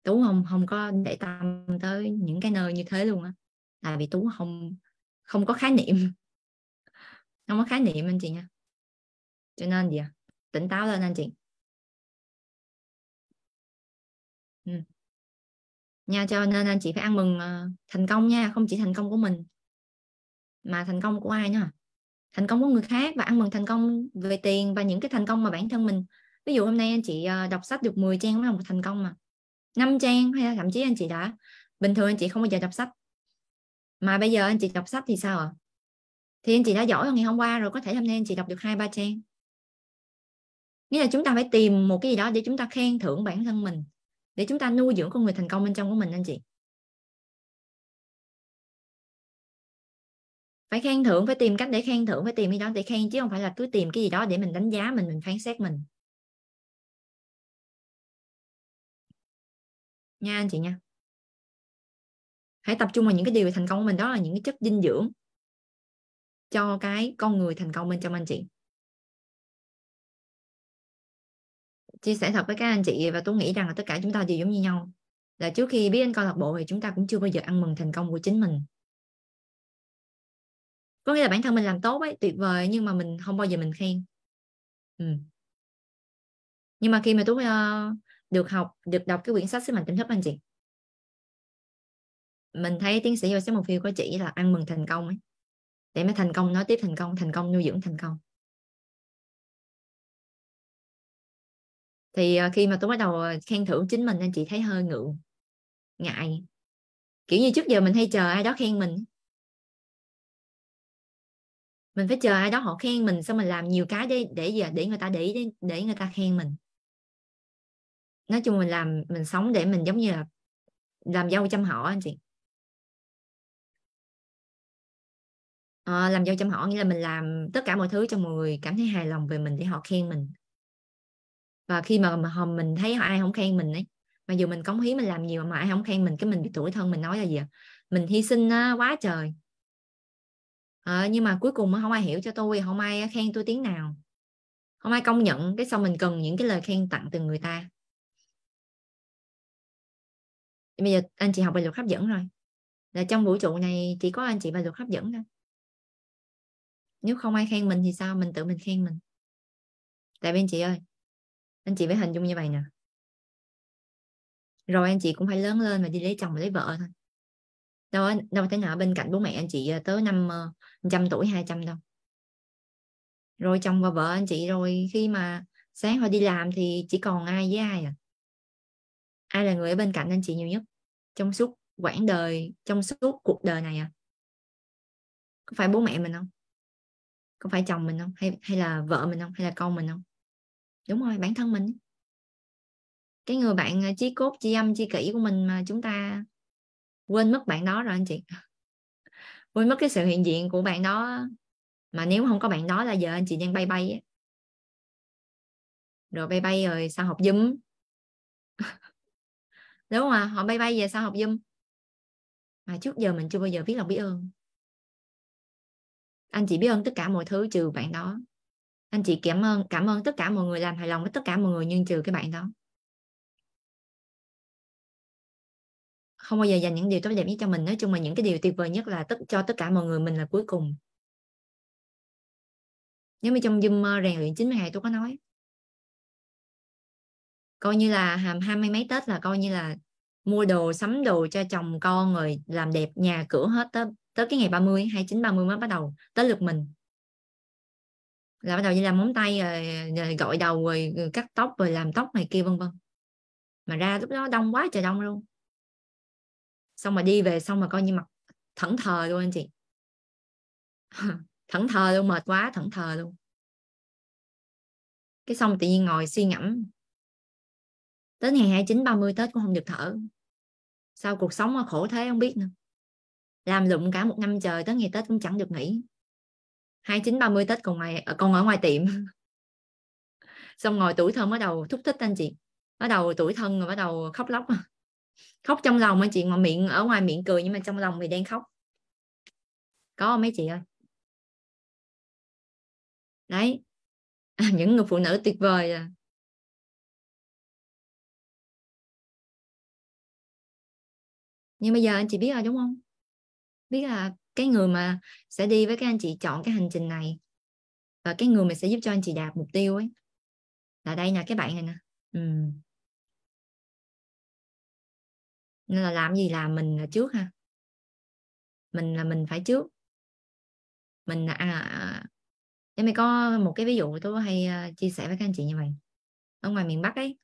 tú không không có để tâm tới những cái nơi như thế luôn á tại vì tú không không có khái niệm không có khái niệm anh chị nha cho nên gì à? tỉnh táo lên anh chị ừ. nha cho nên anh chị phải ăn mừng ờ, thành công nha không chỉ thành công của mình mà thành công của ai nữa thành công của người khác và ăn mừng thành công về tiền và những cái thành công mà bản thân mình ví dụ hôm nay anh chị ờ, đọc sách được 10 trang mới là một thành công mà 5 trang hay là thậm chí anh chị đã bình thường anh chị không bao giờ đọc sách mà bây giờ anh chị đọc sách thì sao ạ à? thì anh chị đã giỏi hơn ngày hôm qua rồi có thể hôm nay anh chị đọc được hai ba trang nghĩa là chúng ta phải tìm một cái gì đó để chúng ta khen thưởng bản thân mình để chúng ta nuôi dưỡng con người thành công bên trong của mình anh chị phải khen thưởng phải tìm cách để khen thưởng phải tìm cái đó để khen chứ không phải là cứ tìm cái gì đó để mình đánh giá mình mình phán xét mình nha anh chị nha hãy tập trung vào những cái điều thành công của mình đó là những cái chất dinh dưỡng cho cái con người thành công bên trong anh chị chia sẻ thật với các anh chị và tôi nghĩ rằng là tất cả chúng ta đều giống như nhau là trước khi biết đến câu lạc bộ thì chúng ta cũng chưa bao giờ ăn mừng thành công của chính mình có nghĩa là bản thân mình làm tốt ấy tuyệt vời nhưng mà mình không bao giờ mình khen ừ. nhưng mà khi mà tú uh, được học được đọc cái quyển sách sức mạnh tỉnh thức anh chị mình thấy tiến sĩ Joseph Murphy có chỉ là ăn mừng thành công ấy để mới thành công nói tiếp thành công thành công nuôi dưỡng thành công thì ờ, khi mà tôi bắt đầu ờ, khen thưởng chính mình anh chị thấy hơi ngượng ngại kiểu như trước giờ mình hay chờ ai đó khen mình mình phải chờ ai đó họ khen mình xong mình làm nhiều cái để để gì à? để người ta để để, người ta khen mình nói chung mình làm mình sống để mình giống như là làm dâu chăm họ anh chị à, làm dâu chăm họ nghĩa là mình làm tất cả mọi thứ cho mọi người cảm thấy hài lòng về mình để họ khen mình và khi mà, mà họ mình thấy ai không khen mình ấy mà dù mình cống hiến mình làm nhiều mà ai không khen mình cái mình bị tuổi thân mình nói là gì à? mình hy sinh quá trời à, nhưng mà cuối cùng mà không ai hiểu cho tôi không ai khen tôi tiếng nào không ai công nhận cái sau mình cần những cái lời khen tặng từ người ta bây giờ anh chị học về luật hấp dẫn rồi là trong vũ trụ này chỉ có anh chị bài luật hấp dẫn thôi nếu không ai khen mình thì sao mình tự mình khen mình tại bên chị ơi anh chị phải hình dung như vậy nè rồi anh chị cũng phải lớn lên và đi lấy chồng và lấy vợ thôi đâu đâu thể nào bên cạnh bố mẹ anh chị ờ, tới năm ờ, trăm tuổi 200 đâu rồi chồng và vợ anh chị rồi khi mà sáng họ đi làm thì chỉ còn ai với ai à ai là người ở bên cạnh anh chị nhiều nhất trong suốt quãng đời trong suốt cuộc đời này à có phải bố mẹ mình không có phải chồng mình không hay hay là vợ mình không hay là con mình không đúng rồi bản thân mình cái người bạn à, chí cốt chi âm chi kỷ của mình mà chúng ta quên mất bạn đó rồi anh chị quên mất cái sự hiện diện của bạn đó mà nếu không có bạn đó là giờ anh chị đang bay bay á rồi bay bay rồi sao học zoom đúng không à? họ bay bay về sao học zoom mà trước giờ mình chưa bao giờ biết lòng biết ơn anh chị biết ơn tất cả mọi thứ trừ bạn đó anh chị cảm ơn cảm ơn tất cả mọi người làm hài lòng với tất cả mọi người nhưng trừ cái bạn đó không bao giờ dành những điều tốt đẹp nhất cho mình nói chung là những cái điều tuyệt vời nhất là tất cho tất cả mọi người mình là cuối cùng nếu mà trong Zoom ờ, rèn luyện 90 ngày tôi có nói coi như là hàm hai mươi mấy Tết là coi như là mua đồ sắm đồ cho chồng con rồi làm đẹp nhà cửa hết tới tới cái ngày 30 29 30 mới bắt đầu tới lượt mình là bắt đầu đi làm móng tay rồi, rồi ờ, gọi đầu rồi, rồi ừ, cắt tóc rồi làm tóc này kia vân vân mà ra lúc đó đông quá trời đông luôn xong mà đi về xong mà coi như mặt thẫn thờ luôn anh chị thẫn thờ luôn mệt quá thẫn thờ luôn cái xong tự nhiên ngồi suy ngẫm tới ngày 29 30 Tết cũng không được thở sao cuộc sống khổ thế không biết nữa làm lụng cả một năm trời tới ngày Tết cũng chẳng được nghỉ 29 30 Tết còn ngoài à, còn ở ngoài tiệm xong ngồi tuổi thân bắt đầu thúc thích anh chị bắt đầu tuổi thân rồi bắt đầu khóc lóc khóc trong lòng mấy chị mà miệng ở ngoài miệng cười nhưng mà trong lòng thì đang khóc có không mấy chị ơi đấy những người phụ nữ tuyệt vời à. nhưng bây giờ anh chị biết rồi đúng không biết là cái người mà sẽ đi với các anh chị chọn cái hành trình này và cái người mà sẽ giúp cho anh chị đạt mục tiêu ấy là đây nè các bạn này nè ừ nên là làm gì là mình là trước ha mình là mình phải trước mình là à, em à, mày có một cái ví dụ tôi hay à, chia sẻ với các anh chị như vậy ở ngoài miền bắc ấy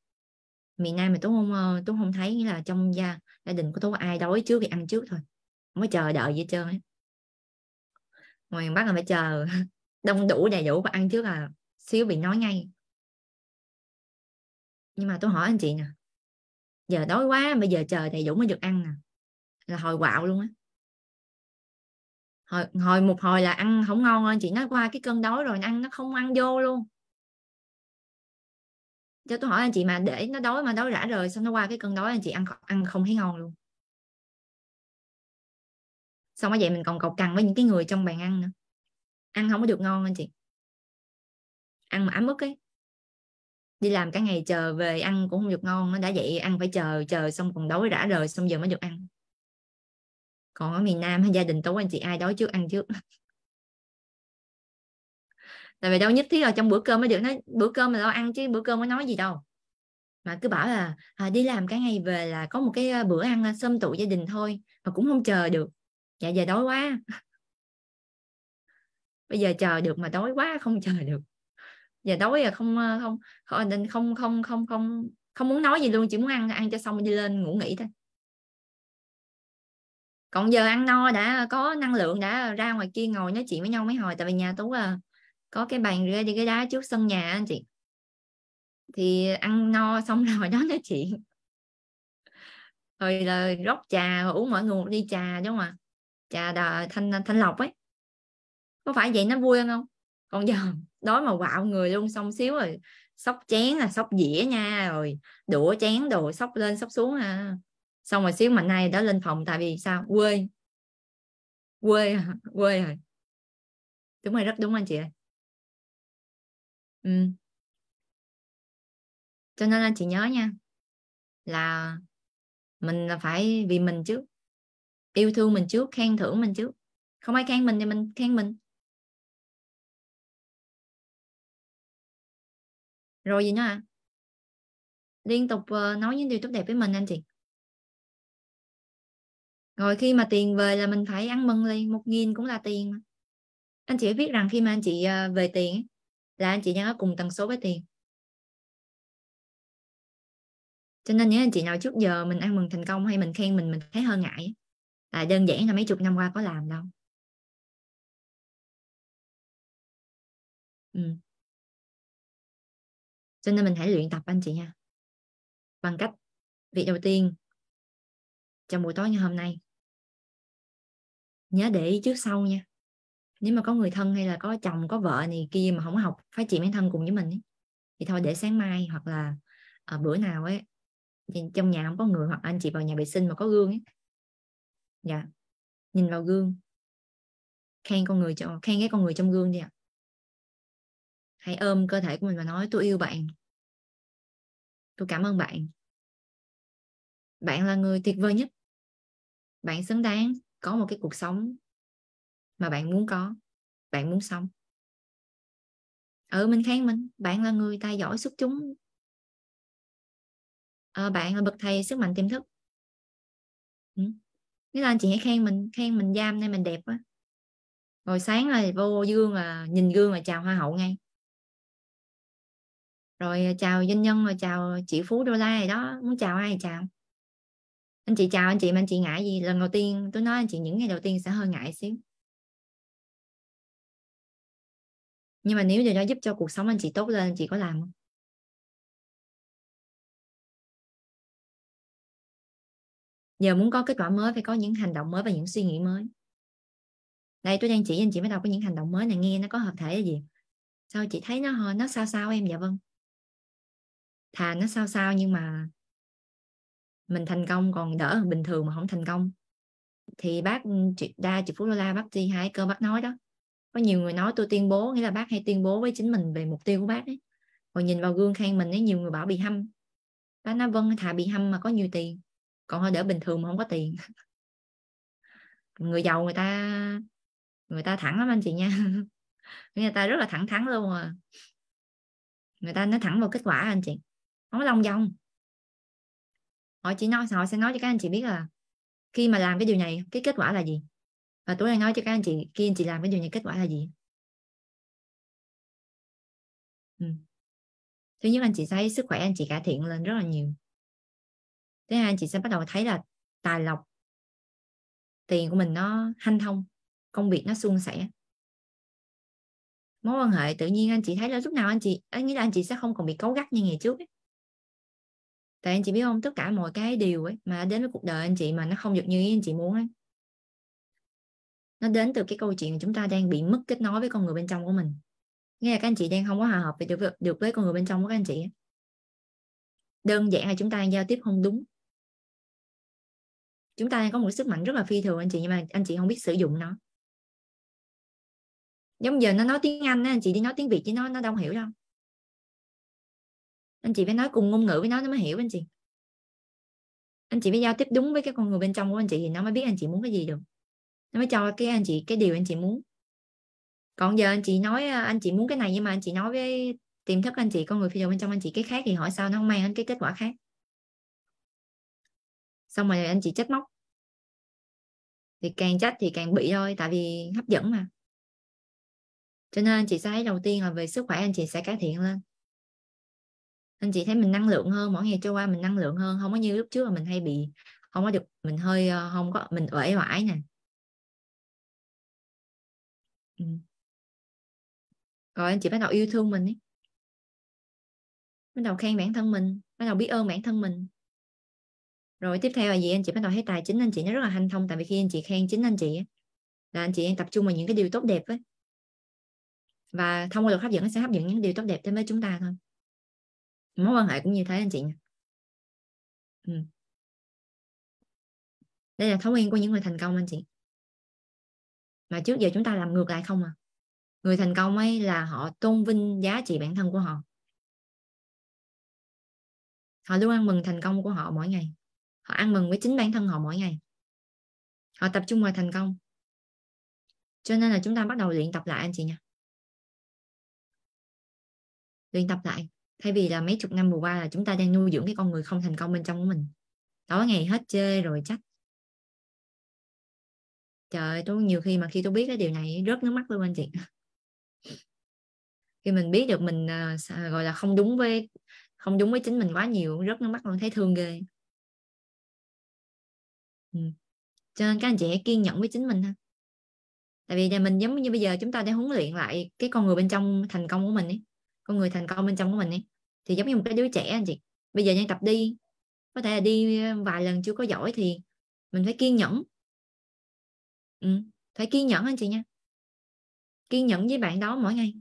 miền nam mà tôi không ờ, tôi không thấy nghĩa là trong gia gia đình của tôi ai đói trước thì ăn trước thôi không có chờ đợi gì hết trơn ấy ngoài miền bắc là phải chờ đông đủ đầy đủ và ăn trước là xíu bị nói ngay nhưng mà tôi hỏi anh chị nè giờ đói quá bây giờ chờ thầy dũng mới được ăn nè à. là hồi quạo luôn á hồi, hồi một hồi là ăn không ngon thôi chị nói qua cái cơn đói rồi ăn nó không ăn vô luôn cho tôi hỏi anh chị mà để nó đói mà đói rã rồi xong nó qua cái cơn đói anh chị ăn ăn không thấy ngon luôn xong cái vậy mình còn cọc cằn với những cái người trong bàn ăn nữa ăn không có được ngon anh chị ăn mà ấm ức ấy đi làm cả ngày chờ về ăn cũng không được ngon nó đã vậy ăn phải chờ chờ xong còn đói rã rời xong giờ mới được ăn còn ở miền Nam hay gia đình tối anh chị ai đói trước ăn trước tại vì đâu nhất thiết là trong bữa cơm mới được nói bữa cơm mà lo ăn chứ bữa cơm mới nói gì đâu mà cứ bảo là à, đi làm cả ngày về là có một cái bữa ăn sâm tụ gia đình thôi mà cũng không chờ được dạ giờ đói quá bây giờ chờ được mà đói quá không chờ được giờ đói rồi ờ, không không không không không không không không muốn nói gì luôn chỉ muốn ăn ăn cho xong đi lên ngủ nghỉ thôi còn giờ ăn no đã có năng lượng đã ra ngoài kia ngồi nói chuyện với nhau mấy hồi tại vì nhà tú à có cái bàn ghế đi cái đá trước sân nhà anh chị thì ăn no xong rồi đó nói chuyện rồi là rót trà rồi uống mọi người đi trà đúng không ạ à. trà đà, thanh thanh lọc ấy có phải vậy nó vui hơn không con giờ đói mà quạo người luôn xong xíu rồi sóc chén là sóc dĩa nha rồi đũa chén đồ sóc lên sóc xuống à xong rồi xíu mà nay đó lên phòng tại vì sao quê quê quê rồi đúng rồi rất đúng anh chị ơi ừ. cho nên anh chị nhớ nha là mình là phải vì mình trước yêu thương mình trước khen thưởng mình trước không ai khen mình thì mình khen mình rồi gì nữa à? liên tục ờ, nói những điều tốt đẹp với mình anh chị rồi khi mà tiền về là mình phải ăn mừng liền một nghìn cũng là tiền mà. anh chị biết rằng khi mà anh chị ờ, về tiền là anh chị đang ở cùng tần số với tiền cho nên những anh chị nào trước giờ mình ăn mừng thành công hay mình khen mình mình thấy hơi ngại là đơn giản là mấy chục năm qua có làm đâu ừ cho nên mình hãy luyện tập anh chị nha bằng cách việc đầu tiên trong buổi tối như hôm nay nhớ để ý trước sau nha nếu mà có người thân hay là có chồng có vợ này kia mà không học phát triển bản thân cùng với mình ấy, thì thôi để sáng mai hoặc là ở à, bữa nào ấy trong nhà không có người hoặc anh chị vào nhà vệ sinh mà có gương ấy dạ nhìn vào gương khen con người cho khen cái con người trong gương đi ạ hãy ôm cơ thể của mình và nói tôi yêu bạn tôi cảm ơn bạn bạn là người tuyệt vời nhất bạn xứng đáng có một cái cuộc sống mà bạn muốn có bạn muốn sống ừ mình khen mình bạn là người tài giỏi xuất chúng à, bạn là bậc thầy sức mạnh tiềm thức ừ. nghĩa là chị hãy khen mình khen mình giam nay mình đẹp quá rồi sáng là vô gương là nhìn gương là chào hoa hậu ngay rồi à, chào doanh nhân rồi chào chị phú đô la rồi đó muốn chào ai chào anh chị chào anh chị mà anh chị ngại gì lần đầu tiên tôi nói anh chị những ngày đầu tiên sẽ hơi ngại xíu nhưng mà nếu điều đó giúp cho cuộc sống anh chị tốt lên anh chị có làm không giờ muốn có kết quả mới phải có những hành động mới và những suy nghĩ mới đây tôi đang chỉ anh chị mới đọc có những hành động mới này nghe nó có hợp thể là gì sao chị thấy nó nó sao sao em dạ vâng thà nó sao sao nhưng mà mình thành công còn đỡ bình thường mà không thành công thì bác ừ, chị đa chị phú đô la bác đi hai cơ bác nói đó có nhiều người nói tôi tuyên bố nghĩa là bác hay tuyên bố với chính mình về mục tiêu của bác ấy còn nhìn vào gương khen mình ấy nhiều người bảo bị hâm bác nói vâng thà bị hâm mà có nhiều tiền còn hơi đỡ bình thường mà không có tiền người giàu người ta người ta thẳng lắm anh chị nha người ta rất là thẳng thắn luôn à người ta nói thẳng vào kết quả anh chị không có lòng vòng họ chỉ nói họ sẽ nói cho các anh chị biết là khi mà làm cái điều này cái kết quả là gì và tối nay nói cho các anh chị khi anh chị làm cái điều này kết quả là gì ừ. thứ nhất anh chị thấy sức khỏe anh chị cải thiện lên rất là nhiều thứ hai anh chị sẽ bắt đầu thấy là tài lộc tiền của mình nó hanh thông công việc nó suôn sẻ mối quan hệ tự nhiên anh chị thấy là lúc nào anh chị anh nghĩ là anh chị sẽ không còn bị cấu gắt như ngày trước ấy tại anh chị biết không tất cả mọi cái điều ấy mà đến với cuộc đời anh chị mà nó không được như ý anh chị muốn ấy nó đến từ cái câu chuyện chúng ta đang bị mất kết nối với con người bên trong của mình nghe là các anh chị đang không có hòa hợp với được, được với con người bên trong của các anh chị đơn giản là chúng ta đang giao tiếp không đúng chúng ta đang có một sức mạnh rất là phi thường anh chị nhưng mà anh chị không biết sử dụng nó giống giờ nó nói tiếng anh anh chị đi nói tiếng việt với nó nó đâu hiểu đâu anh chị phải nói cùng ngôn ngữ với nó nó mới hiểu anh chị anh chị phải giao tiếp đúng với cái con người bên trong của anh chị thì nó mới biết anh chị muốn cái gì được nó mới cho cái anh chị cái điều anh chị muốn còn giờ anh chị nói à, anh chị muốn cái này nhưng mà anh chị nói với tiềm thức anh chị con người phía thường bên trong anh chị cái khác thì hỏi sao nó không mang đến cái kết quả khác xong rồi anh chị trách móc thì càng trách thì càng bị thôi tại vì hấp dẫn mà cho nên anh chị sẽ thấy đầu tiên là về sức khỏe anh chị sẽ cải thiện lên anh chị thấy mình năng lượng hơn mỗi ngày trôi qua mình năng lượng hơn không có như lúc trước mà mình hay bị không có được mình hơi ờ, không có mình uể oải nè ừ. rồi anh chị bắt đầu yêu thương mình ấy. bắt đầu khen bản thân mình bắt đầu biết ơn bản thân mình rồi tiếp theo là gì anh chị bắt đầu thấy tài chính anh chị nó rất là hanh thông tại vì khi anh chị khen chính anh chị là anh chị đang tập trung vào những cái điều tốt đẹp ấy và thông qua luật hấp dẫn nó sẽ hấp dẫn những điều tốt đẹp đến với chúng ta thôi mối quan hệ cũng như thế anh chị nha ừ. đây là thói quen của những người thành công anh chị mà trước giờ chúng ta làm ngược lại không à người thành công ấy là họ tôn vinh giá trị bản thân của họ họ luôn ăn mừng thành công của họ mỗi ngày họ ăn mừng với chính bản thân họ mỗi ngày họ tập trung vào thành công cho nên là chúng ta bắt đầu luyện tập lại anh chị nha luyện tập lại thay vì là mấy chục năm vừa qua là chúng ta đang nuôi dưỡng cái con người không thành công bên trong của mình tối ngày hết chê rồi trách trời tôi nhiều khi mà khi tôi biết cái điều này rớt nước mắt luôn anh chị khi mình biết được mình à, à, gọi là không đúng với không đúng với chính mình quá nhiều rớt nước mắt luôn thấy thương ghê ừ. cho nên các anh chị hãy kiên nhẫn với chính mình ha tại vì là mình giống như bây giờ chúng ta đang huấn luyện lại cái con người bên trong thành công của mình ấy con người thành công bên trong của mình ấy thì giống như một cái đứa trẻ anh chị bây giờ đang tập đi có thể là đi ờ, vài lần chưa có giỏi thì mình phải kiên nhẫn ừ, phải kiên nhẫn anh chị nha kiên nhẫn với bạn đó mỗi ngày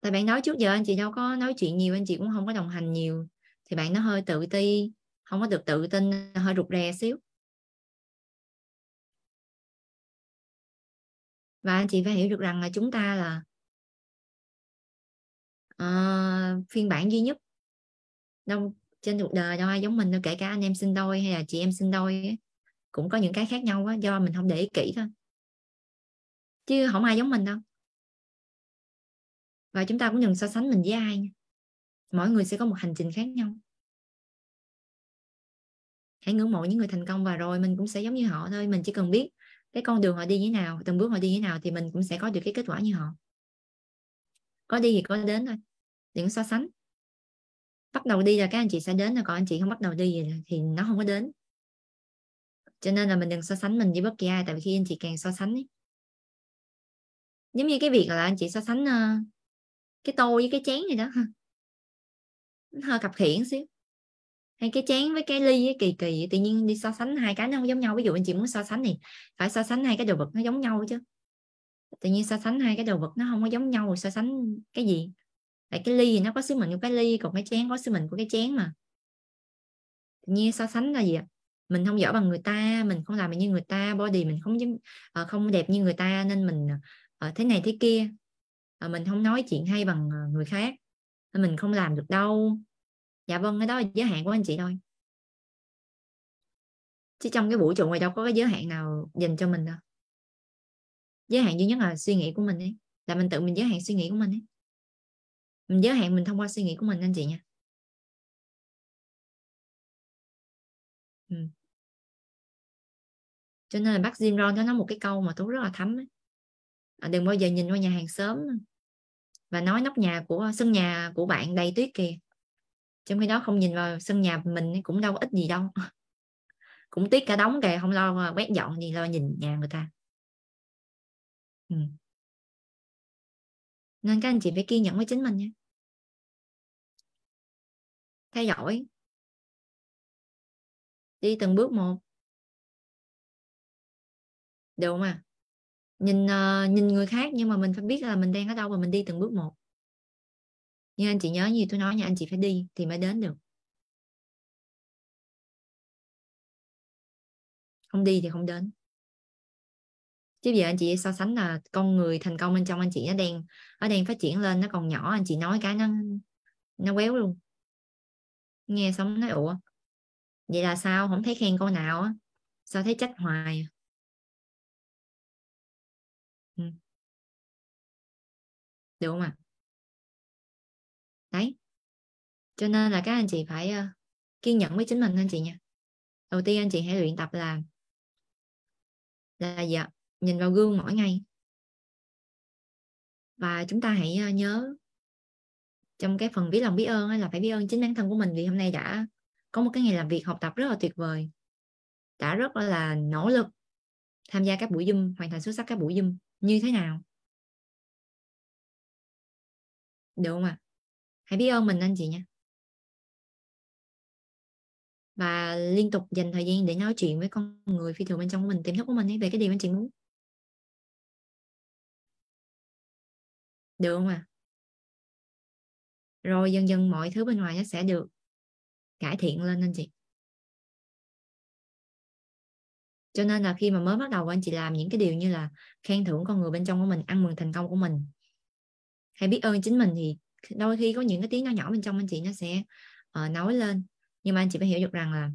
tại bạn nói trước giờ anh chị đâu có nói chuyện nhiều anh chị cũng không có đồng hành nhiều thì bạn nó hơi tự ti không có được tự tin hơi rụt rè xíu và anh chị phải hiểu được rằng là chúng ta là uh, phiên bản duy nhất đâu trên cuộc đời đâu ai giống mình đâu kể cả anh em sinh đôi hay là chị em sinh đôi ấy, cũng có những cái khác nhau á do mình không để ý kỹ thôi chứ không ai giống mình đâu và chúng ta cũng đừng so sánh mình với ai mỗi người sẽ có một hành trình khác nhau hãy ngưỡng mộ những người thành công và rồi mình cũng sẽ giống như họ thôi mình chỉ cần biết cái con đường họ đi như thế nào từng bước họ đi như thế nào thì mình cũng sẽ có được cái kết quả như họ có đi thì có đến thôi đừng so sánh bắt đầu đi là các anh chị sẽ đến là còn anh chị không bắt đầu đi gì thì nó không có đến cho nên là mình đừng so sánh mình với bất kỳ ai tại vì khi anh chị càng so sánh ấy, giống như cái việc là anh chị so sánh uh, cái tô với cái chén này đó hơi cặp khiển xíu hay cái chén với cái ly ấy, kỳ kỳ tự nhiên đi so sánh hai cái nó không giống nhau ví dụ anh chị muốn so sánh thì phải so sánh hai cái đồ vật nó giống nhau chứ tự nhiên so sánh hai cái đồ vật nó không có giống nhau so sánh cái gì tại cái ly thì nó có sứ mệnh của cái ly còn cái chén có sứ mệnh của cái chén mà tự nhiên so sánh là gì ạ mình không giỏi bằng người ta mình không làm như người ta body mình không ờ, không đẹp như người ta nên mình ờ, thế này thế kia ờ, mình không nói chuyện hay bằng người khác mình không làm được đâu dạ vâng cái đó là giới hạn của anh chị thôi chứ trong cái vũ trụ này đâu có cái giới hạn nào dành cho mình đâu giới hạn duy nhất là suy nghĩ của mình ấy là mình tự mình giới hạn suy nghĩ của mình ấy mình giới hạn mình thông qua suy nghĩ của mình anh chị nha ừ. cho nên là bác Jim Rohn nó nói một cái câu mà tôi rất là thấm ấy. À, đừng bao giờ nhìn qua nhà hàng sớm và nói nóc nhà của sân nhà của bạn đầy tuyết kìa trong khi đó không nhìn vào sân nhà mình cũng đâu có ít gì đâu cũng tiếc cả đóng kìa không lo quét dọn gì lo nhìn nhà người ta ừ. nên các anh chị phải kiên nhẫn với chính mình nha thay đổi đi từng bước một được mà nhìn uh, nhìn người khác nhưng mà mình phải biết là mình đang ở đâu và mình đi từng bước một nhưng anh chị nhớ như tôi nói nha anh chị phải đi thì mới đến được không đi thì không đến chứ giờ anh chị so sánh là con người thành công bên trong anh chị nó đang nó đang phát triển lên nó còn nhỏ anh chị nói cái nó nó quéo luôn nghe xong nói ủa vậy là sao không thấy khen con nào á sao thấy trách hoài ừ. được không ạ à? đấy cho nên là các anh chị phải uh, kiên nhẫn với chính mình anh chị nha đầu tiên anh chị hãy luyện tập là là dạ, nhìn vào gương mỗi ngày và chúng ta hãy uh, nhớ trong cái phần biết lòng biết ơn là phải biết ơn chính bản thân của mình vì hôm nay đã có một cái ngày làm việc học tập rất là tuyệt vời đã rất là nỗ lực tham gia các buổi zoom hoàn thành xuất sắc các buổi zoom như thế nào được không ạ à? hãy biết ơn mình anh chị nha và liên tục dành thời gian để nói chuyện với con người phi thường bên trong của mình tiềm thức của mình ấy, về cái điều anh chị muốn được không à rồi dần dần mọi thứ bên ngoài nó sẽ được cải thiện lên anh chị cho nên là khi mà mới bắt đầu anh chị làm những cái điều như là khen thưởng con người bên trong của mình ăn mừng thành công của mình hãy biết ơn chính mình thì đôi khi có những cái tiếng nhỏ nhỏ bên trong anh chị nó sẽ uh, nói lên nhưng mà anh chị phải hiểu được rằng là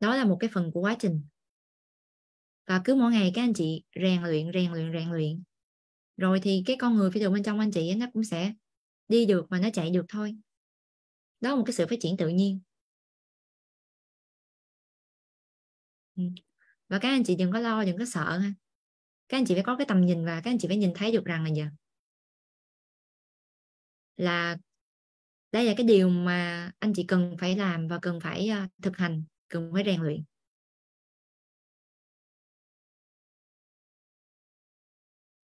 đó là một cái phần của quá trình và cứ mỗi ngày các anh chị rèn luyện rèn luyện rèn luyện rồi thì cái con người phía thường bên trong anh chị ấy, nó cũng sẽ đi được mà nó chạy được thôi đó là một cái sự phát triển tự nhiên ừ. và các anh chị đừng có lo đừng có sợ ha các anh chị phải có cái tầm nhìn và các anh chị phải nhìn thấy được rằng là giờ là đây là cái điều mà anh chị cần phải làm và cần phải ờ, thực hành cần phải rèn luyện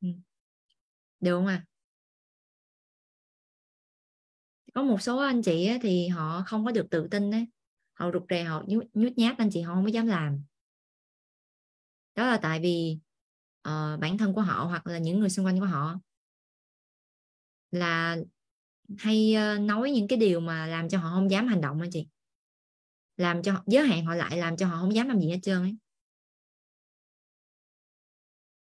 ừ. được không à có một số anh chị thì họ không có được tự tin đấy họ rụt rè họ nhút nhát anh chị họ không có dám làm đó là tại vì uh, bản thân của họ hoặc là những người xung quanh của họ là hay ờ, nói những cái điều mà làm cho họ không dám hành động anh chị làm cho giới hạn họ lại làm cho họ không dám làm gì hết trơn ấy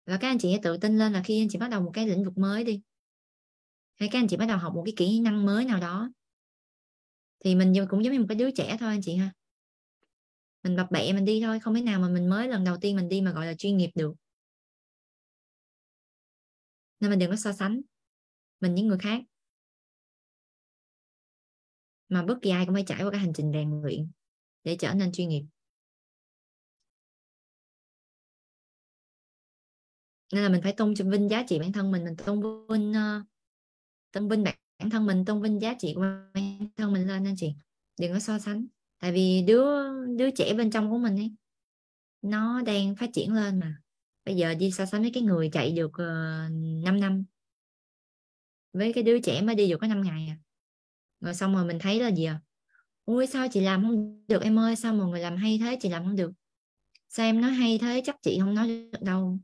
và các anh chị hãy tự tin lên là khi anh chị bắt đầu một cái lĩnh vực mới đi hay các anh chị bắt đầu học một cái kỹ năng mới nào đó thì mình cũng giống như một cái đứa trẻ thôi anh chị ha mình bập bẹ mình đi thôi không thể nào mà mình mới lần đầu tiên mình đi mà gọi là chuyên nghiệp được nên mình đừng có so sánh mình những người khác mà bất kỳ ai cũng phải trải qua cái hành trình rèn luyện để trở nên chuyên nghiệp nên là mình phải tôn vinh giá trị bản thân mình mình tôn vinh ờ, tôn vinh bản thân mình tôn vinh giá trị của bản thân mình lên anh chị đừng có so sánh tại vì đứa đứa trẻ bên trong của mình ấy nó đang phát triển lên mà bây giờ đi so sánh với cái người chạy được uh, ờ, 5 năm với cái đứa trẻ mới đi được có 5 ngày à rồi xong rồi mình thấy là gì à ui sao chị làm không được em ơi sao mọi người làm hay thế chị làm không được sao em nói hay thế chắc chị không nói được đâu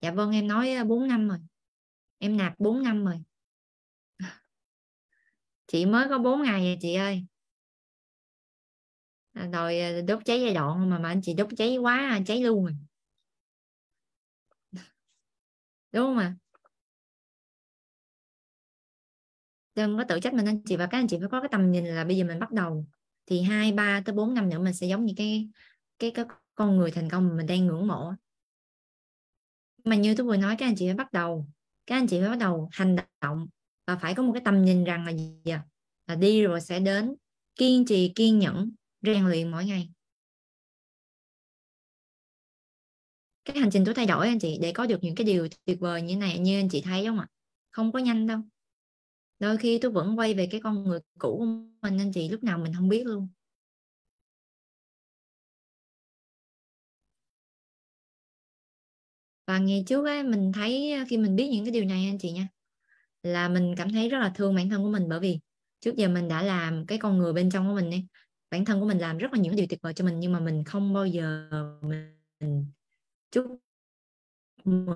dạ vâng em nói 4 à, năm rồi em nạp 4 năm rồi chị mới có 4 ngày rồi chị ơi à, rồi à, đốt cháy giai đoạn mà mà anh chị đốt cháy quá cháy luôn rồi đúng không ạ à? đừng có tự trách mình anh chị và các anh chị phải có cái tầm nhìn là bây giờ mình bắt đầu thì hai ba tới bốn năm nữa mình sẽ giống như cái cái cái con người thành công mà mình đang ngưỡng mộ mà như tôi vừa nói các anh chị phải bắt đầu các anh chị phải bắt đầu hành động và phải có một cái tầm nhìn rằng là gì à? là đi rồi sẽ đến kiên trì kiên nhẫn rèn luyện mỗi ngày cái hành trình tôi thay đổi anh chị để có được những cái điều tuyệt vời như này như anh chị thấy không ạ không có nhanh đâu đôi khi tôi vẫn quay về cái con người cũ của mình nên chị lúc nào mình không biết luôn và ngày trước ấy, mình thấy khi mình biết những cái điều này anh chị nha là mình cảm thấy rất là thương bản thân của mình bởi vì trước giờ mình đã làm cái con người bên trong của mình ấy. bản thân của mình làm rất là những điều tuyệt vời cho mình nhưng mà mình không bao giờ mình chúc mừng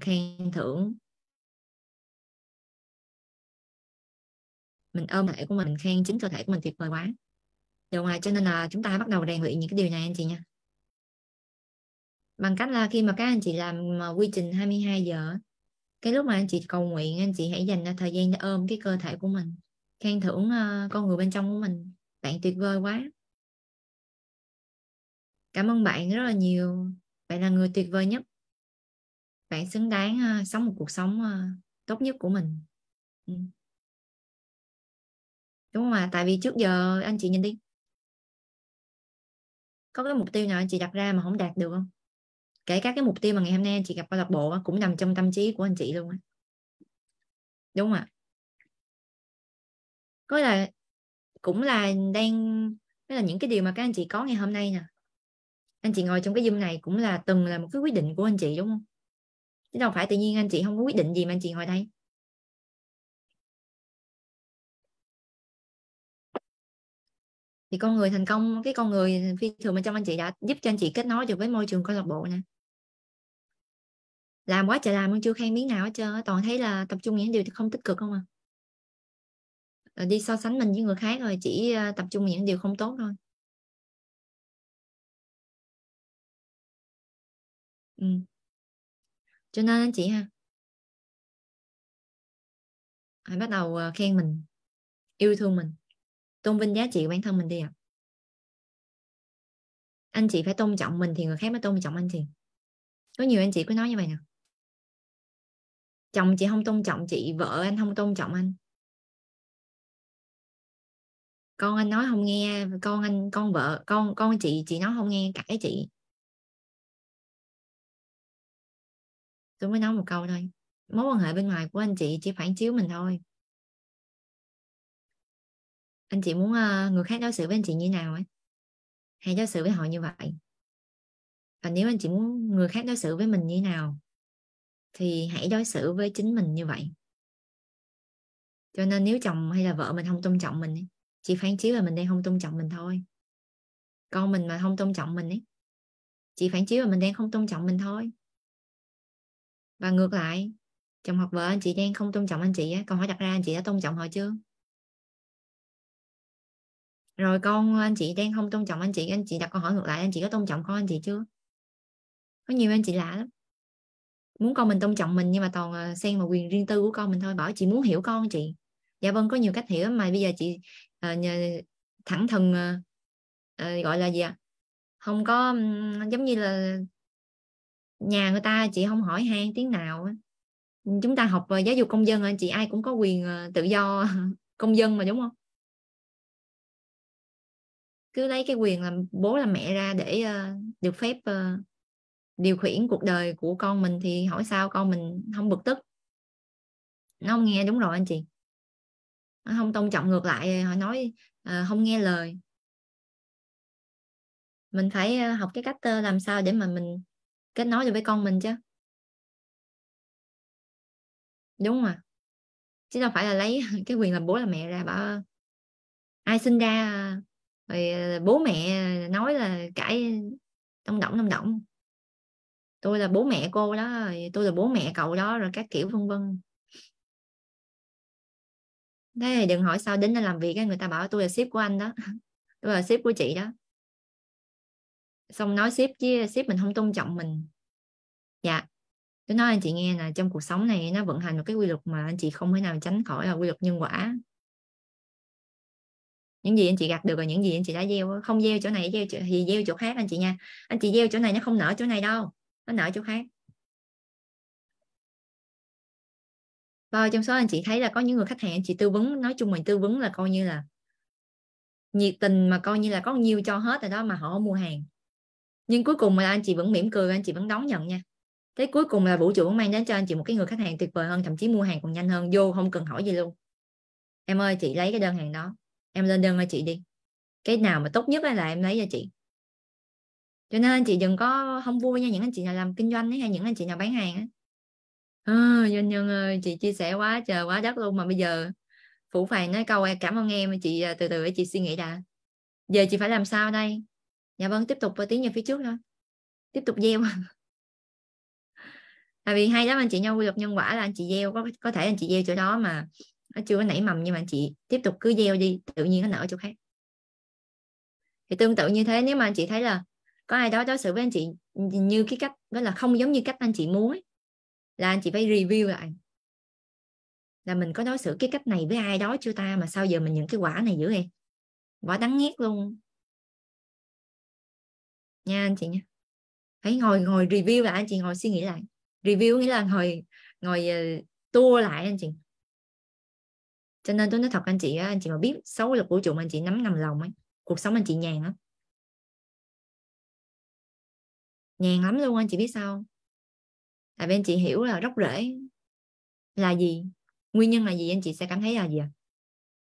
khen thưởng mình ôm thể của mình khen chính cơ thể của mình tuyệt vời quá điều ngoài cho nên là chúng ta bắt đầu rèn luyện những cái điều này anh chị nha bằng cách là khi mà các anh chị làm à, quy trình 22 giờ cái lúc mà anh chị cầu nguyện anh chị hãy dành thời gian để ôm cái cơ thể của mình khen thưởng à, con người bên trong của mình bạn tuyệt vời quá cảm ơn bạn rất là nhiều bạn là người tuyệt vời nhất bạn xứng đáng à, sống một cuộc sống tốt nhất của mình ừ đúng không ạ tại vì trước giờ anh chị nhìn đi có cái mục tiêu nào anh chị đặt ra mà không đạt được không kể các cái mục tiêu mà ngày hôm nay anh chị gặp câu lạc bộ cũng nằm trong tâm trí của anh chị luôn á, đúng không ạ có là cũng là đang đó là những cái điều mà các anh chị có ngày hôm nay nè anh chị ngồi trong cái zoom này cũng là từng là một cái quyết định của anh chị đúng không chứ đâu phải tự nhiên anh chị không có quyết định gì mà anh chị ngồi đây thì con người thành công cái con người phi thường bên trong anh chị đã giúp cho anh chị kết nối được với môi trường câu lạc bộ nè làm quá trời làm nhưng chưa khen miếng nào hết trơn toàn thấy là tập trung những điều không tích cực không à rồi đi so sánh mình với người khác rồi chỉ ờ, tập trung những điều không tốt thôi ừ. cho nên anh chị ha hãy bắt đầu ờ, khen mình yêu thương mình tôn vinh giá trị của bản thân mình đi ạ à? anh chị phải tôn trọng mình thì người khác mới tôn trọng anh chị có nhiều anh chị cứ nói như vậy nè chồng chị không tôn trọng chị vợ anh không tôn trọng anh con anh nói không nghe con anh con vợ con con chị chị nói không nghe cãi chị tôi mới nói một câu thôi mối quan hệ bên ngoài của anh chị chỉ phản chiếu mình thôi anh chị muốn ờ, người khác đối xử với anh chị như nào ấy hay đối xử với họ như vậy và nếu anh chị muốn người khác đối xử với mình như nào thì hãy đối xử với chính mình như vậy cho nên nếu chồng hay là vợ mình không tôn trọng mình ấy, chị phán chiếu là mình đang không tôn trọng mình thôi con mình mà không tôn trọng mình ấy chị phản chiếu là mình đang không tôn trọng mình thôi và ngược lại chồng hoặc vợ anh chị đang không tôn trọng anh chị á câu hỏi đặt ra anh chị đã tôn trọng họ chưa rồi con ờ, anh chị đang không tôn trọng anh chị anh chị đặt câu hỏi ngược lại anh chị có tôn trọng con anh chị chưa có nhiều anh chị lạ lắm muốn con mình tôn trọng mình nhưng mà toàn ờ, xen vào quyền riêng tư của con mình thôi bảo chị muốn hiểu con chị dạ vâng có nhiều cách hiểu mà bây giờ chị uh, nhờ, thẳng thừng uh, uh, gọi là gì ạ à? không có um, giống như là nhà người ta chị không hỏi han tiếng nào chúng ta học uh, giáo dục công dân anh chị ai cũng có quyền uh, tự do công dân mà đúng không cứ lấy cái quyền làm bố làm mẹ ra để uh, được phép uh, điều khiển cuộc đời của con mình thì hỏi sao con mình không bực tức nó không nghe đúng rồi anh chị nó không tôn trọng ngược lại ờ, họ nói uh, không nghe lời mình phải uh, học cái cách uh, làm sao để mà mình kết nối được với con mình chứ đúng mà chứ đâu phải là lấy cái quyền làm bố làm mẹ ra bảo ai sinh ra rồi ờ, bố mẹ nói là cãi đông động đông động tôi là bố mẹ cô đó rồi tôi là bố mẹ cậu đó rồi các kiểu vân vân thế thì đừng hỏi sao đến đây làm việc cái người ta bảo tôi là ship của anh đó tôi là ship của chị đó xong nói ship chứ ship mình không tôn trọng mình dạ tôi nói anh chị nghe là trong cuộc sống này nó vận hành một cái quy luật mà anh chị không thể nào tránh khỏi là quy luật nhân quả những gì anh chị gặt được rồi những gì anh chị đã gieo không gieo chỗ này gieo chỗ, thì gieo chỗ khác anh chị nha anh chị gieo chỗ này nó không nở chỗ này đâu nó nở chỗ khác và trong số anh chị thấy là có những người khách hàng anh chị tư vấn nói chung mình tư vấn là coi như là nhiệt tình mà coi như là có nhiêu cho hết rồi đó mà họ không mua hàng nhưng cuối cùng là anh chị vẫn mỉm cười anh chị vẫn đón nhận nha thế cuối cùng là vũ trụ mang đến cho anh chị một cái người khách hàng tuyệt vời hơn thậm chí mua hàng còn nhanh hơn vô không cần hỏi gì luôn em ơi chị lấy cái đơn hàng đó em lên đơn cho chị đi cái nào mà tốt nhất là em lấy cho chị cho nên chị đừng có không vui nha những anh chị nào làm kinh doanh ấy, hay những anh chị nào bán hàng ấy. À, ờ, doanh nhân ơi chị chia sẻ quá trời quá đất luôn mà bây giờ phủ phàng nói câu cảm ơn em chị à, từ từ để chị suy nghĩ đã giờ chị phải làm sao đây dạ vâng tiếp tục tiến về phía trước thôi tiếp tục gieo tại vì hay lắm anh chị nhau quy luật nhân quả là anh chị gieo có có thể anh chị gieo chỗ đó mà nó chưa có nảy mầm nhưng mà chị tiếp tục cứ gieo đi tự nhiên nó nở chỗ khác thì tương tự như thế nếu mà anh chị thấy là có ai đó đối xử với anh chị như cái cách đó là không giống như cách anh chị muốn ấy, là anh chị phải review lại là mình có đối xử cái cách này với ai đó chưa ta mà sao giờ mình những cái quả này dữ vậy quả đắng ghét luôn nha anh chị nha phải ngồi ngồi review lại anh chị ngồi suy nghĩ lại review nghĩa là ngồi ngồi ờ, tua lại anh chị cho nên tôi nói thật anh chị á, anh chị mà biết xấu là vũ trụ mà anh chị nắm nằm lòng ấy cuộc sống anh chị nhàn á nhàn lắm luôn anh chị biết sao tại vì anh chị hiểu là rốc rễ là gì nguyên nhân là gì anh chị sẽ cảm thấy là gì à?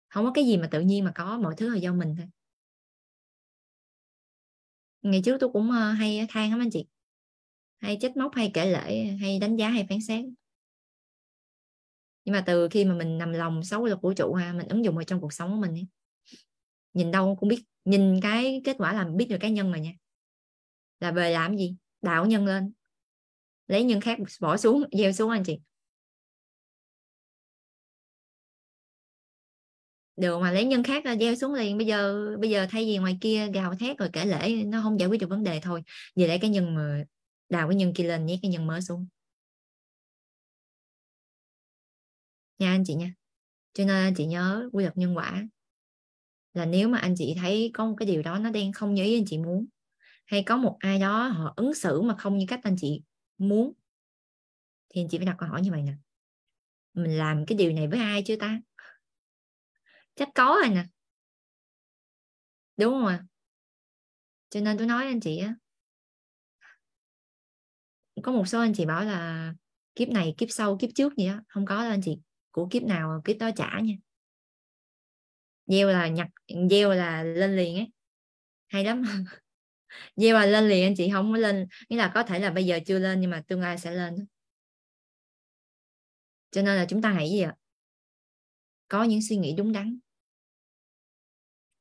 không có cái gì mà tự nhiên mà có mọi thứ là do mình thôi ngày trước tôi cũng ờ, hay than lắm anh chị hay trách móc hay kể lễ hay đánh giá hay phán xét nhưng mà từ khi mà mình nằm lòng sáu luật vũ trụ ha mình ứng dụng vào trong cuộc sống của mình nhìn đâu cũng biết nhìn cái kết quả làm biết được cái nhân rồi nha là về làm gì đạo nhân lên lấy nhân khác bỏ xuống gieo xuống anh chị được mà lấy nhân khác ra gieo xuống liền bây giờ bây giờ thay vì ngoài kia gào thét rồi kể lễ nó không giải quyết được vấn đề thôi về lấy cái nhân mà đào cái nhân kia lên nhét cái nhân mới xuống nha anh chị nha cho nên anh chị nhớ quy luật nhân quả là nếu mà anh chị thấy có một cái điều đó nó đang không như ý anh chị muốn hay có một ai đó họ ứng xử mà không như cách anh chị muốn thì anh chị phải đặt câu hỏi như vậy nè mình làm cái điều này với ai chưa ta chắc có rồi nè đúng không ạ cho nên tôi nói anh chị á có một số anh chị bảo là kiếp này kiếp sau kiếp trước gì á không có đâu anh chị của kiếp nào kiếp đó trả nha gieo là nhặt gieo là lên liền ấy hay lắm gieo là lên liền anh chị không có lên nghĩa là có thể là bây giờ chưa lên nhưng mà tương lai sẽ lên cho nên là chúng ta hãy gì ạ có những suy nghĩ đúng đắn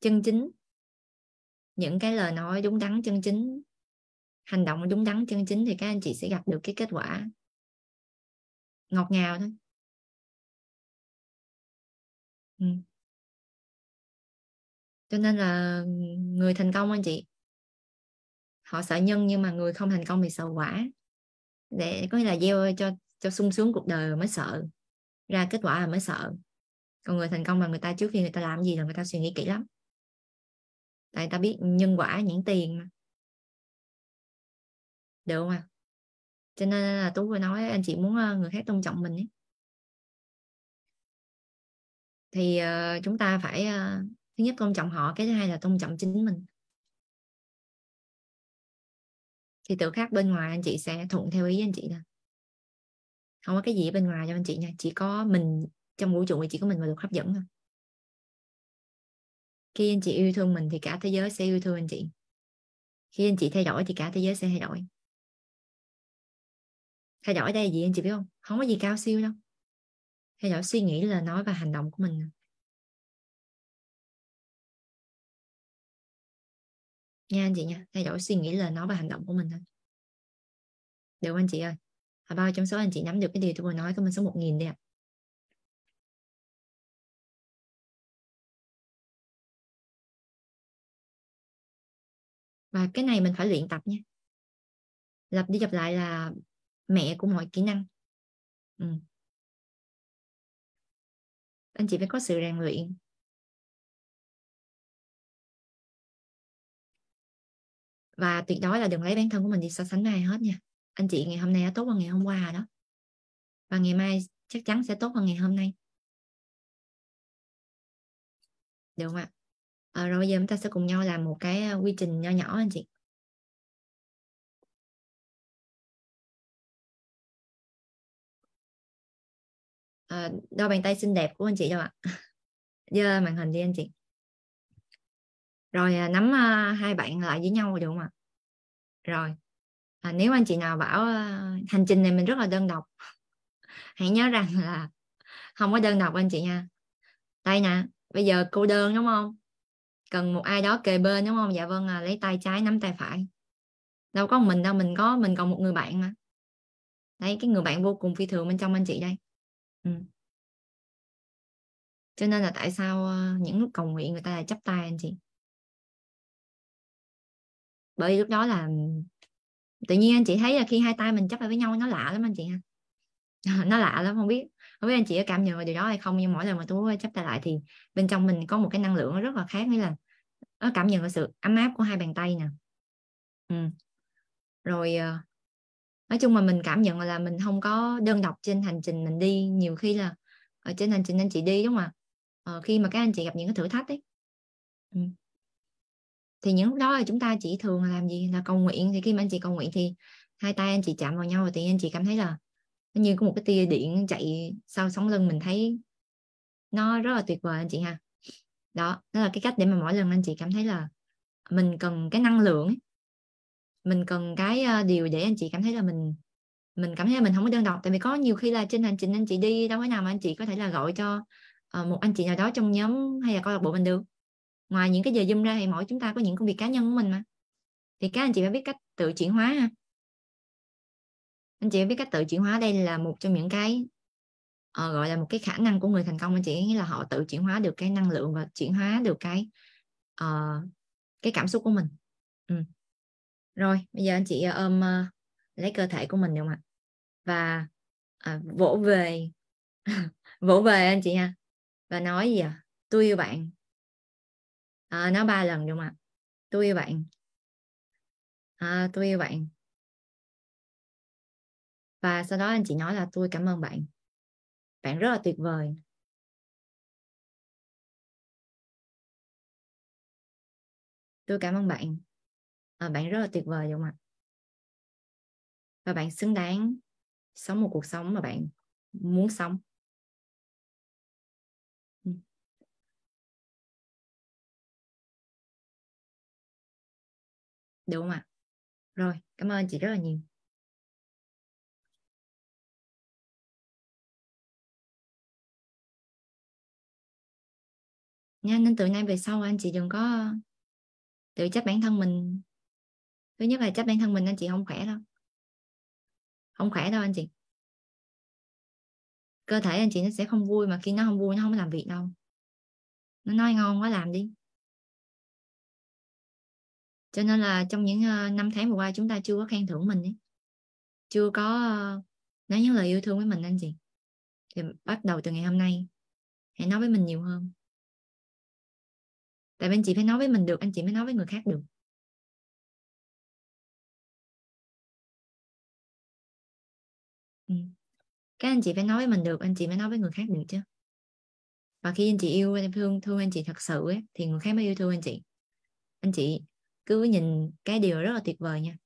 chân chính những cái lời nói đúng đắn chân chính hành động đúng đắn chân chính thì các anh chị sẽ gặp được cái kết quả ngọt ngào thôi Ừ. cho nên là người thành công anh chị họ sợ nhân nhưng mà người không thành công thì sợ quả để có nghĩa là gieo cho cho sung sướng cuộc đời mới sợ ra kết quả là mới sợ còn người thành công là người ta trước khi người ta làm gì là người ta suy nghĩ kỹ lắm tại người ta biết nhân quả nhãn tiền mà được không ạ à? cho nên là tú vừa nói anh chị muốn ờ, người khác tôn trọng mình ấy thì uh, chúng ta phải uh, thứ nhất tôn trọng họ cái thứ hai là tôn trọng chính mình thì tự khắc bên ngoài anh chị sẽ thuận theo ý anh chị nè không có cái gì ở bên ngoài cho anh chị nha chỉ có mình trong vũ trụ thì chỉ có mình mà được hấp dẫn thôi khi anh chị yêu thương mình thì cả thế giới sẽ yêu thương anh chị khi anh chị thay đổi thì cả thế giới sẽ thay đổi thay đổi đây là gì anh chị biết không không có gì cao siêu đâu thay đổi suy nghĩ lời nói và hành động của mình à? nha anh chị nha thay đổi suy nghĩ lời nói và hành động của mình thôi được anh chị ơi à, bao trong số anh chị nắm được cái điều tôi vừa nói có comment số một nghìn đi ạ và cái này mình phải luyện tập nha lập đi lập lại là mẹ của mọi kỹ năng ừ anh chị phải có sự rèn luyện và tuyệt đối là đừng lấy bản thân của mình đi so sánh với ai hết nha anh chị ngày hôm nay đã tốt hơn ngày hôm qua đó và ngày mai chắc chắn sẽ tốt hơn ngày hôm nay được không ạ à, rồi bây giờ chúng ta sẽ cùng nhau làm một cái ờ, quy trình nhỏ nhỏ anh chị Ờ, đo bàn tay xinh đẹp của anh chị đâu ạ dơ màn hình đi anh chị rồi à, nắm à, hai bạn lại với nhau được không ạ rồi à, nếu anh chị nào bảo à, hành trình này mình rất là đơn độc hãy nhớ rằng là không có đơn độc anh chị nha đây nè bây giờ cô đơn đúng không cần một ai đó kề bên đúng không dạ vâng à, lấy tay trái nắm tay phải đâu có mình đâu mình có mình còn một người bạn mà đấy cái người bạn vô cùng phi thường bên trong anh chị đây Ừ. cho nên là tại sao ờ, những lúc cầu nguyện người ta lại chấp tay anh chị bởi vì lúc đó là tự nhiên anh chị thấy là khi hai tay mình chấp lại với nhau nó lạ lắm anh chị ha nó lạ lắm không biết không biết anh chị có cảm nhận điều đó hay không nhưng mỗi lần mà tôi ờ, chấp tay lại thì bên trong mình có một cái năng lượng rất là khác nghĩa là nó cảm nhận được sự ấm áp của hai bàn tay nè ừ. rồi ờ, nói chung mà mình cảm nhận là mình không có đơn độc trên hành trình mình đi nhiều khi là ở ờ, trên hành trình anh chị đi đúng không ạ ờ, khi mà các anh chị gặp những cái thử thách ấy thì những lúc đó là chúng ta chỉ thường làm gì là cầu nguyện thì khi mà anh chị cầu nguyện thì hai tay anh chị chạm vào nhau thì anh chị cảm thấy là nó như có một cái tia điện chạy sau sóng lưng mình thấy nó rất là tuyệt vời anh chị ha đó đó là cái cách để mà mỗi lần anh chị cảm thấy là mình cần cái năng lượng ấy mình cần cái ờ, điều để anh chị cảm thấy là mình mình cảm thấy là mình không có đơn độc tại vì có nhiều khi là trên hành trình anh chị đi đâu thế nào mà anh chị có thể là gọi cho uh, một anh chị nào đó trong nhóm hay là câu lạc bộ mình được ngoài những cái giờ zoom ra thì mỗi chúng ta có những công việc cá nhân của mình mà thì các anh chị phải biết cách tự chuyển hóa ha anh chị phải biết cách tự chuyển hóa đây là một trong những cái uh, gọi là một cái khả năng của người thành công anh chị nghĩa là họ tự chuyển hóa được cái năng lượng và chuyển hóa được cái uh, cái cảm xúc của mình ừ rồi bây giờ anh chị ờ, ôm uh, lấy cơ thể của mình được không ạ và à, vỗ về vỗ về anh chị ha và nói gì à tôi yêu bạn à, nói ba lần được không ạ tôi yêu bạn à, tôi yêu bạn và sau đó anh chị nói là tôi cảm ơn bạn bạn rất là tuyệt vời tôi cảm ơn bạn à, bạn rất là tuyệt vời đúng không ạ và bạn xứng đáng sống một cuộc sống mà bạn muốn sống ừ. đúng không ạ rồi cảm ơn chị rất là nhiều nha nên từ nay về sau anh chị đừng có tự trách bản thân mình thứ nhất là trách bản thân mình anh chị không khỏe đâu không khỏe đâu anh chị cơ thể anh chị nó sẽ không vui mà khi nó không vui nó không làm việc đâu nó nói ngon quá làm đi cho nên là trong những ờ, năm tháng vừa qua chúng ta chưa có khen thưởng mình ấy. chưa có ờ, nói những lời yêu thương với mình anh chị thì bắt đầu từ ngày hôm nay hãy nói với mình nhiều hơn tại bên chị phải nói với mình được anh chị mới nói với người khác được ừ. các anh chị phải nói với mình được anh chị mới nói với người khác được chứ và khi anh chị yêu em thương thương anh chị thật sự ấy, thì người khác mới yêu thương anh chị anh chị cứ nhìn cái điều rất là tuyệt vời nha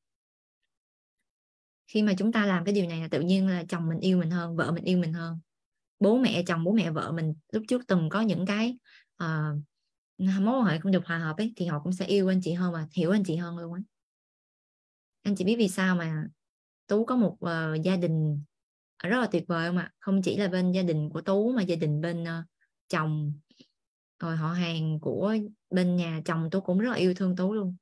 khi mà chúng ta làm cái điều này là tự nhiên là chồng mình yêu mình hơn vợ mình yêu mình hơn bố mẹ chồng bố mẹ vợ mình lúc trước từng có những cái uh, mối quan hệ không được hòa hợp ấy thì họ cũng sẽ yêu anh chị hơn và hiểu anh chị hơn luôn á anh chị biết vì sao mà tú có một uh, gia đình Ờ, rất là tuyệt vời không ạ không chỉ là bên gia đình của tú mà gia đình bên uh, chồng rồi ờ, họ hàng của bên nhà chồng tú cũng rất là yêu thương tú luôn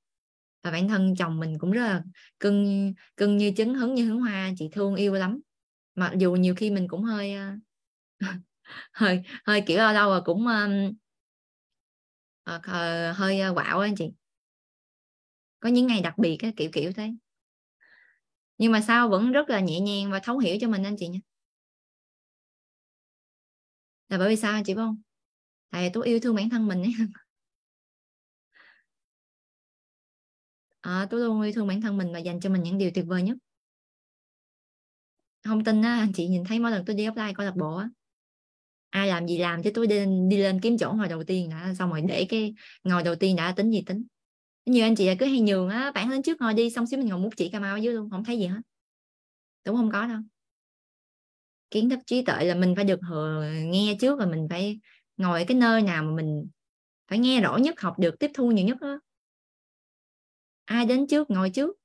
và bản thân chồng mình cũng rất là cưng cưng như trứng hứng như hứng hoa chị thương yêu lắm mặc dù nhiều khi mình cũng hơi uh, hơi hơi kiểu ở đâu rồi cũng um, uh, hơi quạo anh chị có những ngày đặc biệt á, kiểu kiểu thế nhưng mà sao vẫn rất là nhẹ nhàng và thấu hiểu cho mình anh chị nha là bởi vì sao anh chị biết không tại tôi yêu thương bản thân mình ấy à, tôi luôn yêu thương bản thân mình và dành cho mình những điều tuyệt vời nhất không tin á anh chị nhìn thấy mỗi lần tôi đi offline coi lạc bộ á ai làm gì làm chứ tôi đi, đi lên kiếm chỗ ngồi đầu tiên đã xong rồi để cái ngồi đầu tiên đã tính gì tính nhiều anh chị cứ hay nhường á bản lên trước ngồi đi xong xíu mình ngồi mút chỉ cà mau dưới luôn không thấy gì hết đúng không có đâu kiến thức trí tuệ là mình phải được nghe trước và mình phải ngồi ở cái nơi nào mà mình phải nghe rõ nhất học được tiếp thu nhiều nhất đó. ai đến trước ngồi trước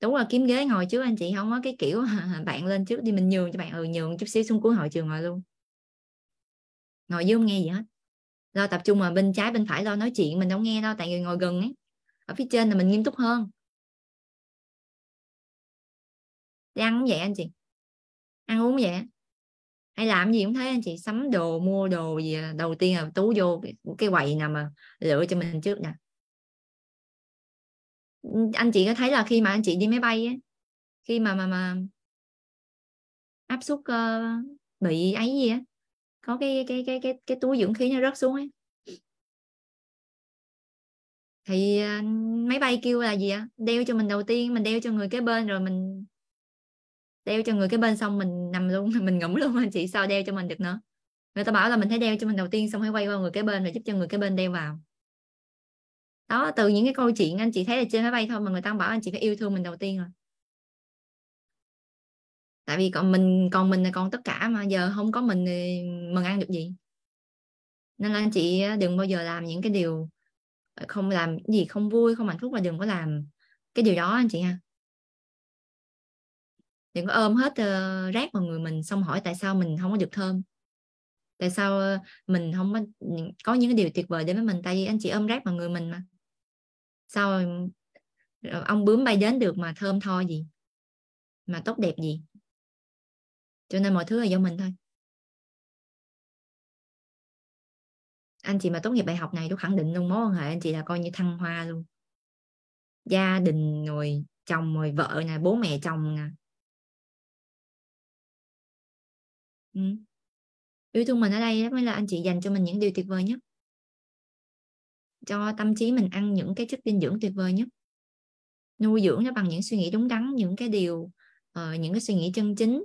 đúng là kiếm ghế ngồi trước anh chị không có cái kiểu bạn lên trước đi mình nhường cho bạn ừ nhường chút xíu xuống cuối hội trường ngồi luôn ngồi dưới không nghe gì hết lo tập trung mà bên trái bên phải lo nói chuyện mình đâu nghe đâu tại vì ngồi gần ấy ở phía trên là mình nghiêm túc hơn đi ăn cũng vậy anh chị ăn uống vậy hay làm gì cũng thế anh chị sắm đồ mua đồ gì đầu tiên là tú vô cái quầy nào mà lựa cho mình trước nè anh chị có thấy là khi mà anh chị đi máy bay ấy, khi mà mà mà áp suất uh, bị ấy gì á có cái cái cái cái cái túi dưỡng khí nó rớt xuống ấy thì à, máy bay kêu là gì á đeo cho mình đầu tiên mình đeo cho người kế bên rồi mình đeo cho người kế bên xong mình nằm luôn mình ngủ luôn anh chị sao đeo cho mình được nữa người ta bảo là mình thấy đeo cho mình đầu tiên xong hãy quay qua người kế bên rồi giúp cho người kế bên đeo vào đó từ những cái câu chuyện anh chị thấy là trên máy bay thôi mà người ta bảo anh chị phải yêu thương mình đầu tiên rồi tại vì còn mình còn mình là còn tất cả mà giờ không có mình thì mình ăn được gì nên là anh chị à, đừng bao giờ làm những cái điều Ờ, không làm gì không vui không hạnh phúc là đừng có làm cái điều đó anh chị ha đừng có ôm hết uh, rác vào người mình xong hỏi tại sao mình không có được thơm tại sao uh, mình không có, có những cái điều tuyệt vời đến với mình tại vì anh chị ôm rác vào người mình mà sao ông bướm bay đến được mà thơm tho gì mà tốt đẹp gì cho nên mọi thứ là do mình thôi anh chị mà tốt nghiệp bài học này tôi khẳng định luôn mối quan hệ anh chị là coi như thăng hoa luôn gia đình rồi chồng rồi vợ nè bố mẹ chồng nè ừ. yêu thương mình ở đây đó mới là anh chị dành cho mình những điều tuyệt vời nhất cho tâm trí mình ăn những cái chất dinh dưỡng tuyệt vời nhất nuôi dưỡng nó bằng những suy nghĩ đúng đắn những cái điều uh, những cái suy nghĩ chân chính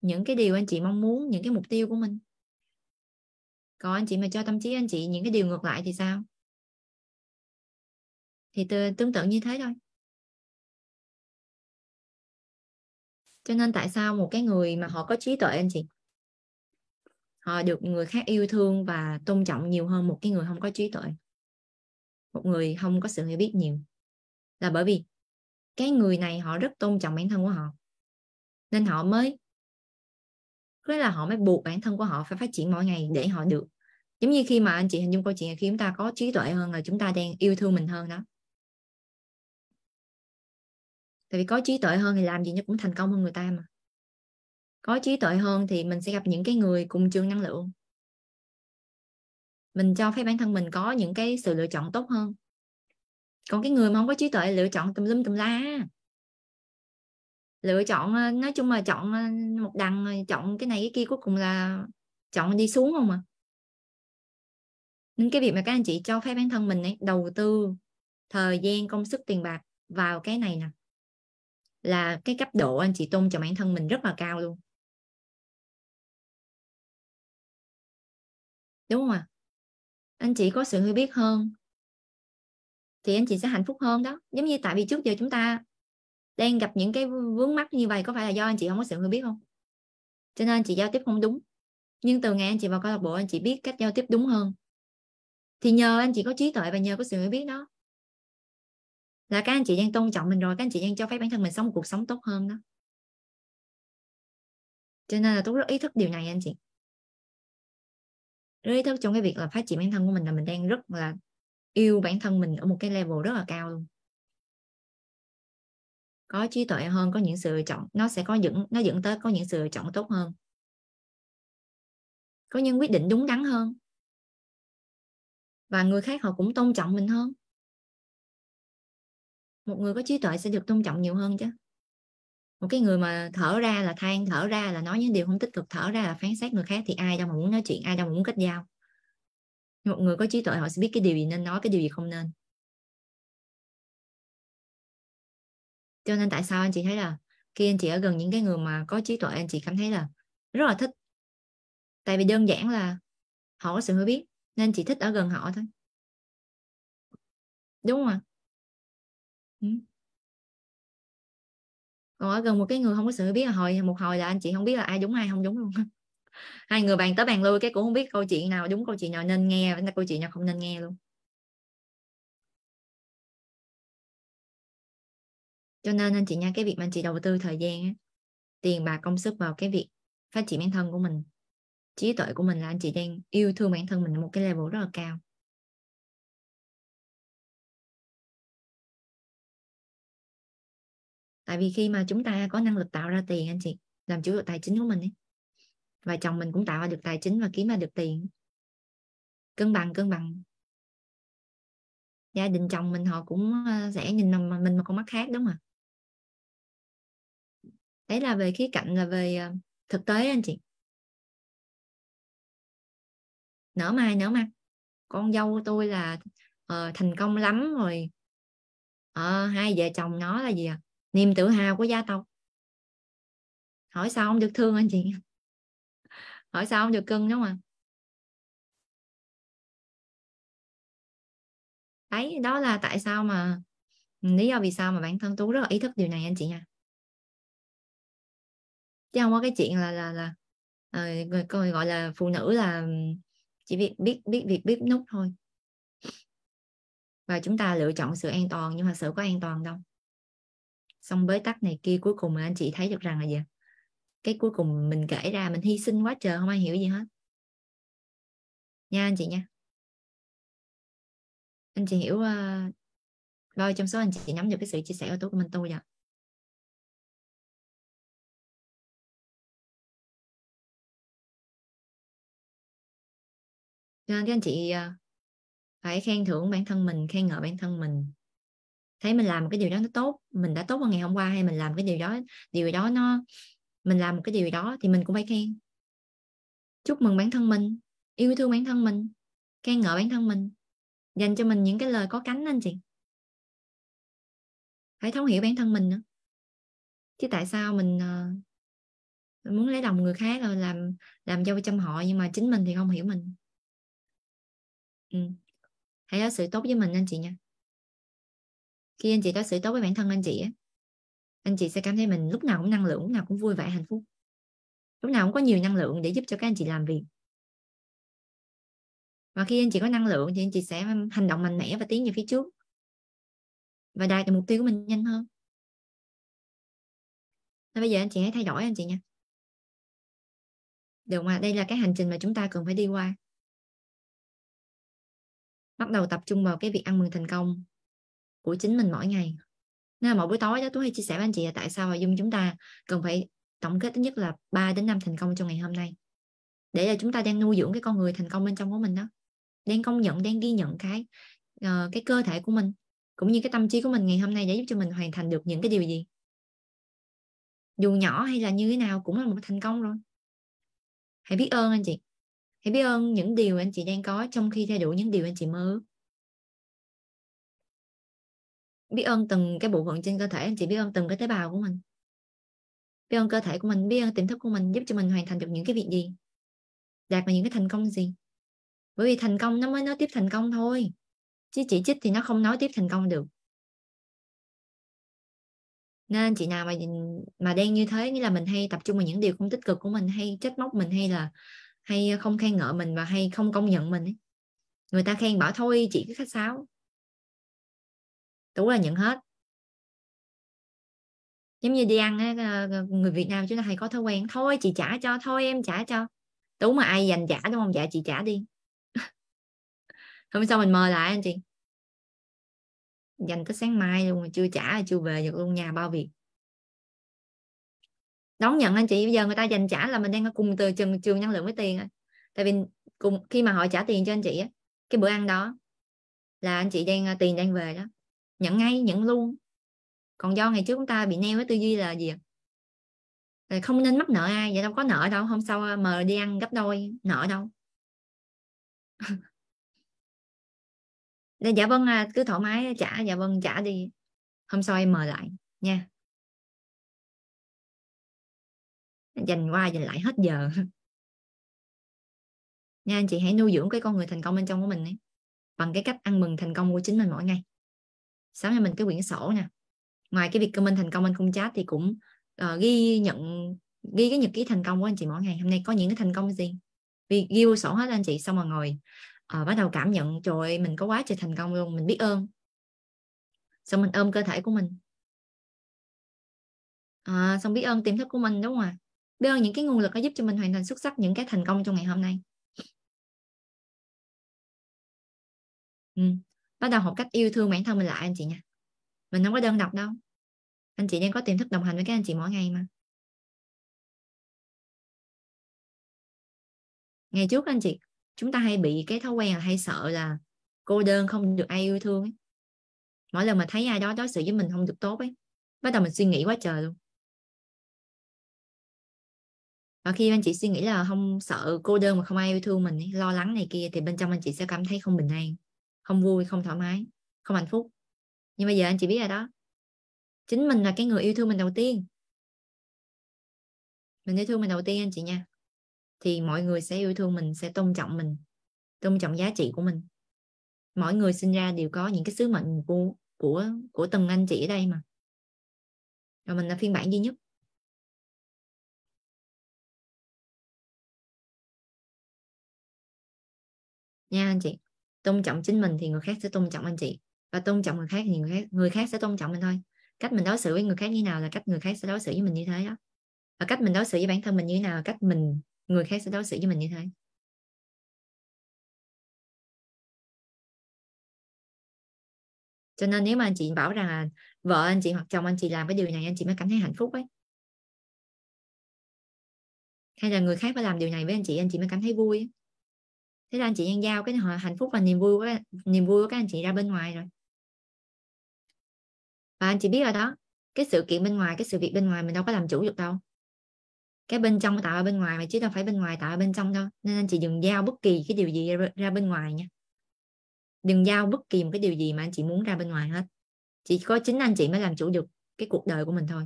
những cái điều anh chị mong muốn những cái mục tiêu của mình còn anh chị mà cho tâm trí anh chị những cái điều ngược lại thì sao thì tương tự như thế thôi cho nên tại sao một cái người mà họ có trí tuệ anh chị họ được người khác yêu thương và tôn trọng nhiều hơn một cái người không có trí tuệ một người không có sự hiểu biết nhiều là bởi vì cái người này họ rất tôn trọng bản thân của họ nên họ mới có là họ mới buộc bản thân của họ phải phát triển mỗi ngày để họ được. Giống như khi mà anh chị hình dung câu chuyện khi chúng ta có trí tuệ hơn là chúng ta đang yêu thương mình hơn đó. Tại vì có trí tuệ hơn thì làm gì nó cũng thành công hơn người ta mà. Có trí tuệ hơn thì mình sẽ gặp những cái người cùng trường năng lượng. Mình cho phép bản thân mình có những cái sự lựa chọn tốt hơn. Còn cái người mà không có trí tuệ lựa chọn tùm lum tùm la lựa chọn nói chung là chọn một đằng ờ, chọn cái này cái kia cuối cùng là chọn đi xuống không à nên cái việc mà các anh chị cho phép bản thân mình ấy, đầu tư thời gian công sức tiền bạc vào cái này nè là cái cấp độ anh chị tôn trọng bản thân mình rất là cao luôn đúng không ạ anh chị có sự hiểu biết hơn thì anh chị sẽ hạnh phúc hơn đó giống như tại vì trước giờ chúng ta đang gặp những cái vướng mắc như vậy có phải là do anh chị không có sự hiểu biết không cho nên anh chị giao tiếp không đúng nhưng từ ngày anh chị vào câu lạc bộ anh chị biết cách giao tiếp đúng hơn thì nhờ anh chị có trí tuệ và nhờ có sự hiểu biết đó là các anh chị đang tôn trọng mình rồi các anh chị đang cho phép bản thân mình sống một cuộc sống tốt hơn đó cho nên là tôi rất ý thức điều này anh chị rất ý thức trong cái việc là phát triển bản thân của mình là mình đang rất là yêu bản thân mình ở một cái level rất là cao luôn có trí tuệ hơn có những sự lựa chọn nó sẽ có dẫn nó dẫn tới có những sự lựa chọn tốt hơn có những quyết định đúng đắn hơn và người khác họ cũng tôn trọng mình hơn một người có trí tuệ sẽ được tôn trọng nhiều hơn chứ một cái người mà thở ra là than thở ra là nói những điều không tích cực thở ra là phán xét người khác thì ai đâu mà muốn nói chuyện ai đâu mà muốn kết giao một người có trí tuệ họ sẽ biết cái điều gì nên nói cái điều gì không nên cho nên tại sao anh chị thấy là khi anh chị ở gần những cái người mà có trí tuệ anh chị cảm thấy là rất là thích tại vì đơn giản là họ có sự hiểu biết nên chị thích ở gần họ thôi đúng không ạ ừ. còn ở gần một cái người không có sự hiểu biết là hồi một hồi là anh chị không biết là ai đúng ai không đúng luôn hai người bàn tới bàn lui cái cũng không biết câu chuyện nào đúng câu chuyện nào nên nghe câu chuyện nào không nên nghe luôn cho nên anh chị nha cái việc mà anh chị đầu tư thời gian tiền bạc công sức vào cái việc phát triển bản thân của mình trí tuệ của mình là anh chị đang yêu thương bản thân mình một cái level rất là cao tại vì khi mà chúng ta có năng lực tạo ra tiền anh chị làm chủ được tài chính của mình ấy và chồng mình cũng tạo ra được tài chính và kiếm ra được tiền cân bằng cân bằng gia đình chồng mình họ cũng ờ, sẽ nhìn mình mà con mắt khác đúng không ạ đấy là về khía cạnh là về ờ, thực tế anh chị nở mai nở mặt, con dâu tôi là uh, thành công lắm rồi uh, hai vợ chồng nó là gì à niềm tự hào của gia tộc hỏi sao không được thương anh chị hỏi sao không được cưng đúng không ạ đấy đó là tại sao mà lý do vì sao mà bản thân tú rất là ý thức điều này anh chị nha chứ không có cái chuyện là là là ờ, người coi gọi là phụ nữ là chỉ biết biết biết việc biết, biết nút thôi và chúng ta lựa chọn sự an toàn nhưng mà sự có an toàn đâu xong bế tắc này kia cuối cùng anh chị thấy được rằng là gì cái cuối cùng mình kể ra mình hy sinh quá trời không ai hiểu gì hết nha anh chị nha anh chị hiểu uh, bao trong số anh chị nắm được cái sự chia sẻ của tôi của mình tôi rồi cho nên các anh chị ờ, phải khen thưởng bản thân mình khen ngợi bản thân mình thấy mình làm một cái điều đó nó tốt mình đã tốt hơn ngày hôm qua hay mình làm cái điều đó điều đó nó mình làm một cái điều đó thì mình cũng phải khen chúc mừng bản thân mình yêu thương bản thân mình khen ngợi bản thân mình dành cho mình những cái lời có cánh anh chị phải thấu hiểu bản thân mình nữa chứ tại sao mình uh, muốn lấy lòng người khác rồi làm làm dâu trong họ nhưng mà chính mình thì không hiểu mình Ừ. hãy đối xử tốt với mình anh chị nha khi anh chị đối xử tốt với bản thân anh chị anh chị sẽ cảm thấy mình lúc nào cũng năng lượng lúc nào cũng vui vẻ hạnh phúc lúc nào cũng có nhiều năng lượng để giúp cho các anh chị làm việc và khi anh chị có năng lượng thì anh chị sẽ hành động mạnh mẽ và tiến về phía trước và đạt được mục tiêu của mình nhanh hơn Thế bây giờ anh chị hãy thay đổi anh chị nha được mà đây là cái hành trình mà chúng ta cần phải đi qua bắt đầu tập trung vào cái việc ăn mừng thành công của chính mình mỗi ngày nên là mỗi buổi tối đó tôi hay chia sẻ với anh chị là tại sao mà dung chúng ta cần phải tổng kết ít nhất là 3 đến 5 thành công trong ngày hôm nay để là chúng ta đang nuôi dưỡng cái con người thành công bên trong của mình đó đang công nhận đang ghi nhận cái uh, cái cơ thể của mình cũng như cái tâm trí của mình ngày hôm nay để giúp cho mình hoàn thành được những cái điều gì dù nhỏ hay là như thế nào cũng là một thành công rồi hãy biết ơn anh chị hãy biết ơn những điều anh chị đang có trong khi theo đuổi những điều anh chị mơ biết ơn từng cái bộ phận trên cơ thể anh chị biết ơn từng cái tế bào của mình biết ơn cơ thể của mình biết ơn tiềm thức của mình giúp cho mình hoàn thành được những cái việc gì đạt được những cái thành công gì bởi vì thành công nó mới nói tiếp thành công thôi chứ chỉ trích thì nó không nói tiếp thành công được nên anh chị nào mà mà đang như thế nghĩa là mình hay tập trung vào những điều không tích cực của mình hay trách móc mình hay là hay không khen ngợi mình và hay không công nhận mình ấy. người ta khen bảo thôi chị cứ khách sáo tú là nhận hết giống như đi ăn ấy, ờ, ờ, người Việt Nam chúng ta hay có thói quen thôi chị trả cho thôi em trả cho tú mà ai dành trả đúng không dạ chị trả đi hôm sau mình mời lại anh chị dành tới sáng mai luôn mà chưa trả chưa về được luôn nhà bao việc đón nhận anh chị bây giờ người ta dành trả là mình đang cùng từ trường trường năng lượng với tiền à. tại vì cùng khi mà họ trả tiền cho anh chị á cái bữa ăn đó là anh chị đang à, tiền đang về đó nhận ngay nhận luôn còn do ngày trước chúng ta bị neo với tư duy là gì à? không nên mắc nợ ai vậy đâu có nợ đâu hôm sau mờ đi ăn gấp đôi nợ đâu dạ vâng cứ thoải mái trả dạ vâng trả đi hôm sau em mời lại nha dành qua dành lại hết giờ nha anh chị hãy nuôi dưỡng cái con người thành công bên trong của mình ấy, bằng cái cách ăn mừng thành công của chính mình mỗi ngày sáng nay mình cái quyển sổ nè ngoài cái việc comment thành công anh không chat thì cũng uh, ghi nhận ghi cái nhật ký thành công của anh chị mỗi ngày hôm nay có những cái thành công gì vì ghi vô sổ hết anh chị xong rồi ngồi uh, bắt đầu cảm nhận trời ơi, mình có quá trời thành công luôn mình biết ơn xong mình ôm cơ thể của mình à, xong biết ơn tiềm thức của mình đúng không ạ à? biết ơn những cái nguồn lực nó giúp cho mình hoàn thành xuất sắc những cái thành công trong ngày hôm nay ừ. bắt đầu học cách yêu thương bản thân mình lại anh chị nha mình không có đơn độc đâu anh chị đang có tiềm thức đồng hành với các anh chị mỗi ngày mà ngày trước anh chị chúng ta hay bị cái thói quen là hay sợ là cô đơn không được ai yêu thương ấy. mỗi lần mà thấy ai đó đối xử với mình không được tốt ấy bắt đầu mình suy nghĩ quá trời luôn và khi anh chị suy nghĩ là không sợ cô đơn mà không ai yêu thương mình lo lắng này kia thì bên trong anh chị sẽ cảm thấy không bình an không vui không thoải mái không hạnh phúc nhưng bây giờ anh chị biết rồi đó chính mình là cái người yêu thương mình đầu tiên mình yêu thương mình đầu tiên anh chị nha thì mọi người sẽ yêu thương mình sẽ tôn trọng mình tôn trọng giá trị của mình mỗi người sinh ra đều có những cái sứ mệnh của của của từng anh chị ở đây mà rồi mình là phiên bản duy nhất nha anh chị tôn trọng chính mình thì người khác sẽ tôn trọng anh chị và tôn trọng người khác thì người khác người khác sẽ tôn trọng mình thôi cách mình đối xử với người khác như nào là cách người khác sẽ đối xử với mình như thế đó và cách mình đối xử với bản thân mình như thế nào là cách mình người khác sẽ đối xử với mình như thế cho nên nếu mà anh chị bảo rằng là vợ anh chị hoặc chồng anh chị làm cái điều này anh chị mới cảm thấy hạnh phúc ấy hay là người khác phải làm điều này với anh chị anh chị mới cảm thấy vui ấy thế là anh chị đang giao cái họ hạnh phúc và niềm vui của niềm vui của các anh chị ra bên ngoài rồi và anh chị biết rồi đó cái sự kiện bên ngoài cái sự việc bên ngoài mình đâu có làm chủ được đâu cái bên trong tạo ở bên ngoài mà chứ đâu phải bên ngoài tạo ở bên trong đâu nên anh chị đừng giao bất kỳ cái điều gì ra, ra bên ngoài nha đừng giao bất kỳ một cái điều gì mà anh chị muốn ra bên ngoài hết chỉ có chính anh chị mới làm chủ được cái cuộc đời của mình thôi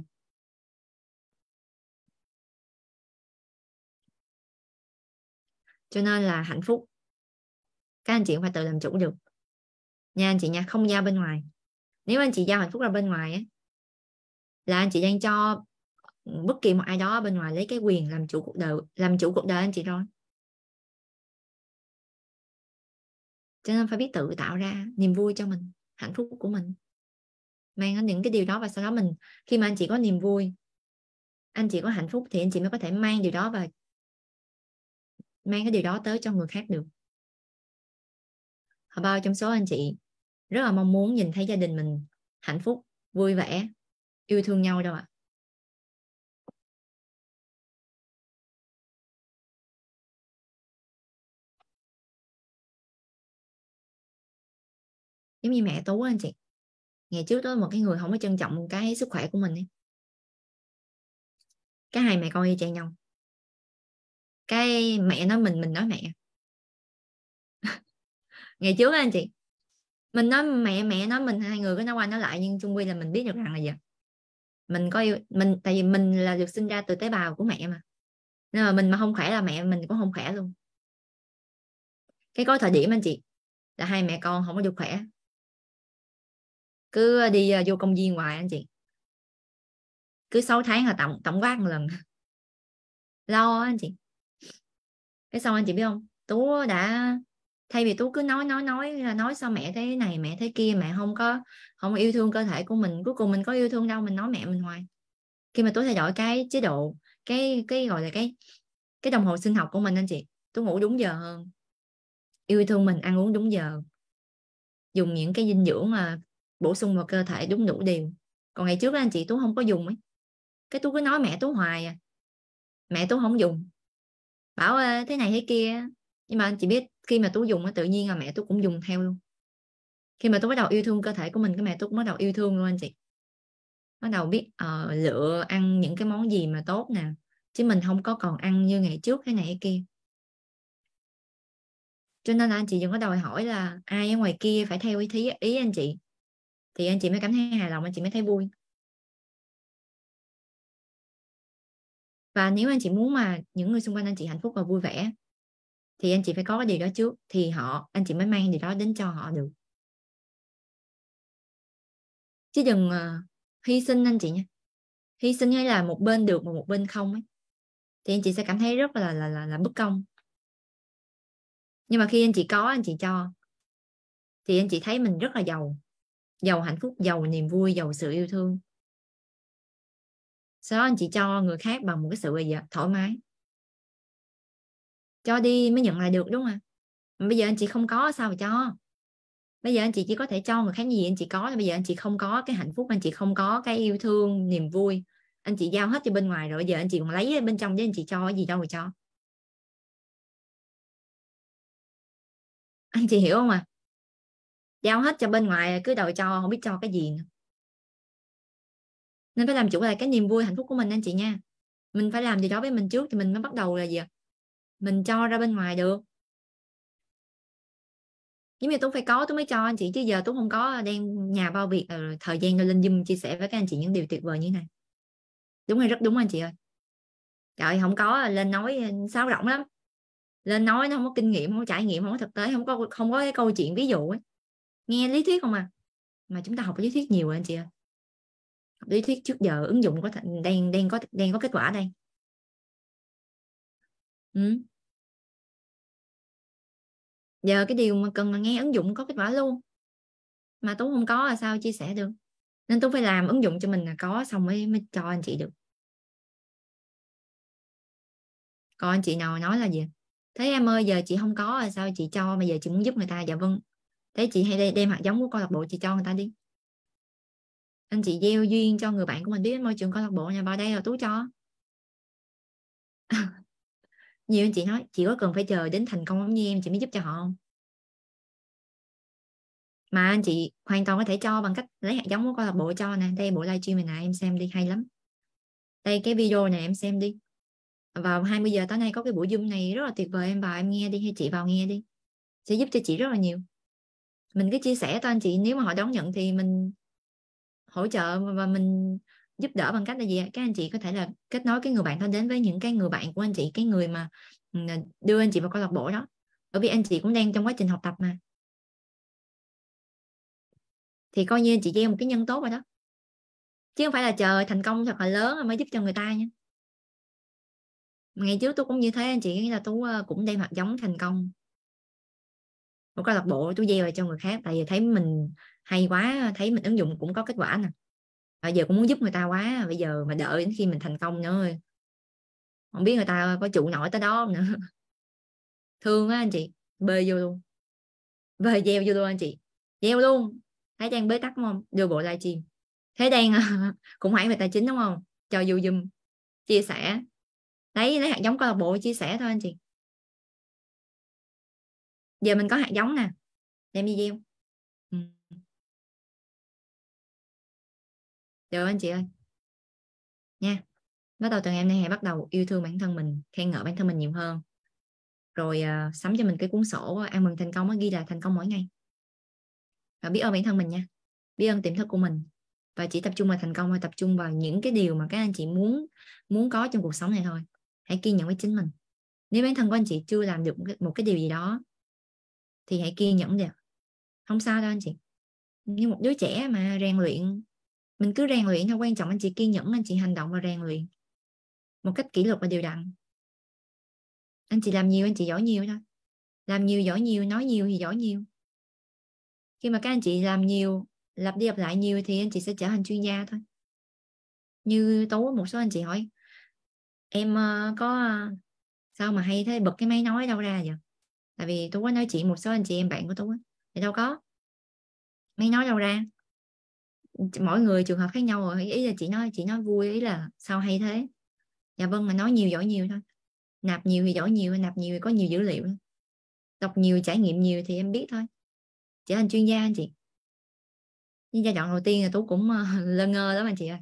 cho nên là hạnh phúc các anh chị cũng phải tự làm chủ được nha anh chị nha không giao bên ngoài nếu anh chị giao hạnh phúc ra bên ngoài là anh chị đang cho ừ, bất kỳ một ai đó bên ngoài lấy cái quyền làm chủ cuộc đời làm chủ cuộc đời anh chị rồi cho nên phải biết tự tạo ra niềm vui cho mình hạnh phúc của mình mang những cái điều đó và sau đó mình khi mà anh chị có niềm vui anh chị có hạnh phúc thì anh chị mới có thể mang điều đó và mang cái điều đó tới cho người khác được Họ bao trong số anh chị rất là mong muốn nhìn thấy gia đình mình hạnh phúc, vui vẻ, yêu thương nhau đâu ạ. giống như mẹ tú anh chị ngày trước tôi một cái người không có trân trọng cái sức khỏe của mình ấy. cái hai mẹ con y chang nhau cái mẹ nói mình mình nói mẹ ngày trước đó anh chị mình nói mẹ mẹ nói mình hai người cứ nói qua nói lại nhưng chung quy là mình biết được rằng là gì mình có yêu mình tại vì mình là được sinh ra từ tế bào của mẹ mà nên mà mình mà không khỏe là mẹ mình cũng không khỏe luôn cái có thời điểm anh chị là hai mẹ con không có được khỏe cứ đi à, vô công viên ngoài anh chị cứ 6 tháng là tổng tổng quát một lần lo anh chị cái xong anh chị biết không tú đã thay vì tú cứ nói nói nói là nói sao mẹ thế này mẹ thế kia mẹ không có không yêu thương cơ thể của mình cuối cùng mình có yêu thương đâu mình nói mẹ mình hoài khi mà tú thay đổi cái chế độ cái cái gọi là cái cái đồng hồ sinh học của mình anh chị tú ngủ đúng giờ hơn yêu thương mình ăn uống đúng giờ dùng những cái dinh dưỡng mà bổ sung vào cơ thể đúng đủ điều còn ngày trước anh chị tú không có dùng ấy cái tú cứ nói mẹ tú hoài à mẹ tú không dùng bảo thế này thế kia nhưng mà anh chị biết khi mà tú dùng tự nhiên là mẹ tú cũng dùng theo luôn khi mà tú bắt đầu yêu thương cơ thể của mình cái mẹ tú cũng bắt đầu yêu thương luôn anh chị bắt đầu biết uh, lựa ăn những cái món gì mà tốt nè chứ mình không có còn ăn như ngày trước cái ngày hay kia cho nên là anh chị đừng có đòi hỏi là ai ở ngoài kia phải theo ý thí ý anh chị thì anh chị mới cảm thấy hài lòng anh chị mới thấy vui và nếu anh chị muốn mà những người xung quanh anh chị hạnh phúc và vui vẻ thì anh chị phải có cái điều đó trước thì họ anh chị mới mang điều đó đến cho họ được chứ đừng uh, hy sinh anh chị nha hy sinh hay là một bên được mà một bên không ấy thì anh chị sẽ cảm thấy rất là là là, là bất công nhưng mà khi anh chị có anh chị cho thì anh chị thấy mình rất là giàu giàu hạnh phúc giàu niềm vui giàu sự yêu thương sau đó anh chị cho người khác bằng một cái sự gì dạ, thoải mái cho đi mới nhận lại được đúng không ạ bây giờ anh chị không có sao mà cho bây giờ anh chị chỉ có thể cho người khác gì anh chị có bây giờ anh chị không có cái hạnh phúc anh chị không có cái yêu thương niềm vui anh chị giao hết cho bên ngoài rồi bây giờ anh chị còn lấy bên trong với anh chị cho cái gì đâu mà cho anh chị hiểu không ạ à? giao hết cho bên ngoài cứ đòi cho không biết cho cái gì nữa nên phải làm chủ lại cái niềm vui hạnh phúc của mình anh chị nha mình phải làm gì đó với mình trước thì mình mới bắt đầu là gì mình cho ra bên ngoài được giống như tôi phải có tôi mới cho anh chị chứ giờ tôi không có đang nhà bao việc ờ, thời gian lên zoom chia sẻ với các anh chị những điều tuyệt vời như này đúng hay rất đúng anh chị ơi trời không có lên nói sáo ờ, rộng lắm lên nói nó không có kinh nghiệm không có trải nghiệm không có thực tế không có không có cái câu chuyện ví dụ ấy. nghe lý thuyết không à mà chúng ta học lý thuyết nhiều rồi anh chị ơi học lý thuyết trước giờ ứng dụng có th- đang đang có đang có kết quả đây ừ giờ cái điều mà cần nghe ứng dụng có kết quả luôn mà tú không có là sao chia sẻ được nên tú phải làm ứng dụng cho mình là có xong mới mới cho anh chị được còn anh chị nào nói là gì thế em ơi giờ chị không có là sao chị cho mà giờ chị muốn giúp người ta dạ vâng thế chị hay đem hạt giống của câu lạc bộ chị cho người ta đi anh chị gieo duyên cho người bạn của mình biết môi trường câu lạc bộ nhà vào đây là tú cho nhiều anh chị nói chị có cần phải chờ đến thành công giống như em chị mới giúp cho họ không mà anh chị hoàn toàn có thể cho bằng cách lấy hạt giống của câu lạc bộ cho nè đây bộ livestream này nè em xem đi hay lắm đây cái video này em xem đi vào 20 giờ tối nay có cái buổi zoom này rất là tuyệt vời em vào em nghe đi hay chị vào nghe đi sẽ giúp cho chị rất là nhiều mình cứ chia sẻ cho anh chị nếu mà họ đón nhận thì mình hỗ trợ và mình giúp đỡ bằng cách là gì các anh chị có thể là kết nối cái người bạn thân đến với những cái người bạn của anh chị cái người mà ừ, đưa anh chị vào câu lạc bộ đó bởi vì anh chị cũng đang trong quá trình học tập mà thì coi như chị gieo một cái nhân tốt rồi đó chứ không phải là chờ thành công thật là lớn mới giúp cho người ta nha ngày trước tôi cũng như thế anh chị nghĩa là tôi ờ, cũng đem hạt giống thành công một câu lạc bộ tôi gieo vào cho người khác tại vì thấy mình hay quá thấy mình ứng dụng cũng có kết quả nè bây ờ, giờ cũng muốn giúp người ta quá bây giờ mà đợi đến khi mình thành công nữa ơi không biết người ta có trụ nổi tới đó không nữa thương á anh chị bê vô luôn bê gieo vô luôn anh chị gieo luôn thấy đang bế tắc không đưa bộ livestream thấy đang cũng hãy về tài chính đúng không cho vô dùm chia sẻ đấy lấy hạt giống câu lạc bộ chia sẻ thôi anh chị giờ mình có hạt giống nè đem đi gieo được dạ vâng anh chị ơi nha bắt đầu từ ngày hôm nay hãy bắt đầu yêu thương bản thân mình khen ngợi bản thân mình nhiều hơn rồi uh, sắm cho mình cái cuốn sổ ăn mừng thành công ghi là thành công mỗi ngày và biết ơn bản thân mình nha biết ơn tiềm thức của mình và chỉ tập trung vào thành công và tập trung vào những cái điều mà các anh chị muốn muốn có trong cuộc sống này thôi hãy kiên nhẫn với chính mình nếu bản thân của anh chị chưa làm được một cái điều gì đó thì hãy kiên nhẫn đi, không sao đâu anh chị như một đứa trẻ mà rèn luyện mình cứ rèn luyện thôi quan trọng anh chị kiên nhẫn anh chị hành động và rèn luyện một cách kỷ luật và đều đặn anh chị làm nhiều anh chị giỏi nhiều thôi làm nhiều giỏi nhiều nói nhiều thì giỏi nhiều khi mà các anh chị làm nhiều lặp đi lặp lại nhiều thì anh chị sẽ trở thành chuyên gia thôi như tối một số anh chị hỏi em ờ, có ờ, sao mà hay thế bật cái máy nói đâu ra vậy tại vì tôi có nói chuyện một số anh chị em bạn của tôi thì đâu có máy nói đâu ra mỗi người trường hợp khác nhau rồi ý là chị nói chị nói vui ý là sao hay thế dạ vâng mà nói nhiều giỏi nhiều thôi nạp nhiều thì giỏi nhiều nạp nhiều thì có nhiều dữ liệu đọc nhiều trải nghiệm nhiều thì em biết thôi trở thành chuyên gia anh chị nhưng giai đoạn đầu tiên là tú cũng ờ, lơ ngơ lắm anh chị ơi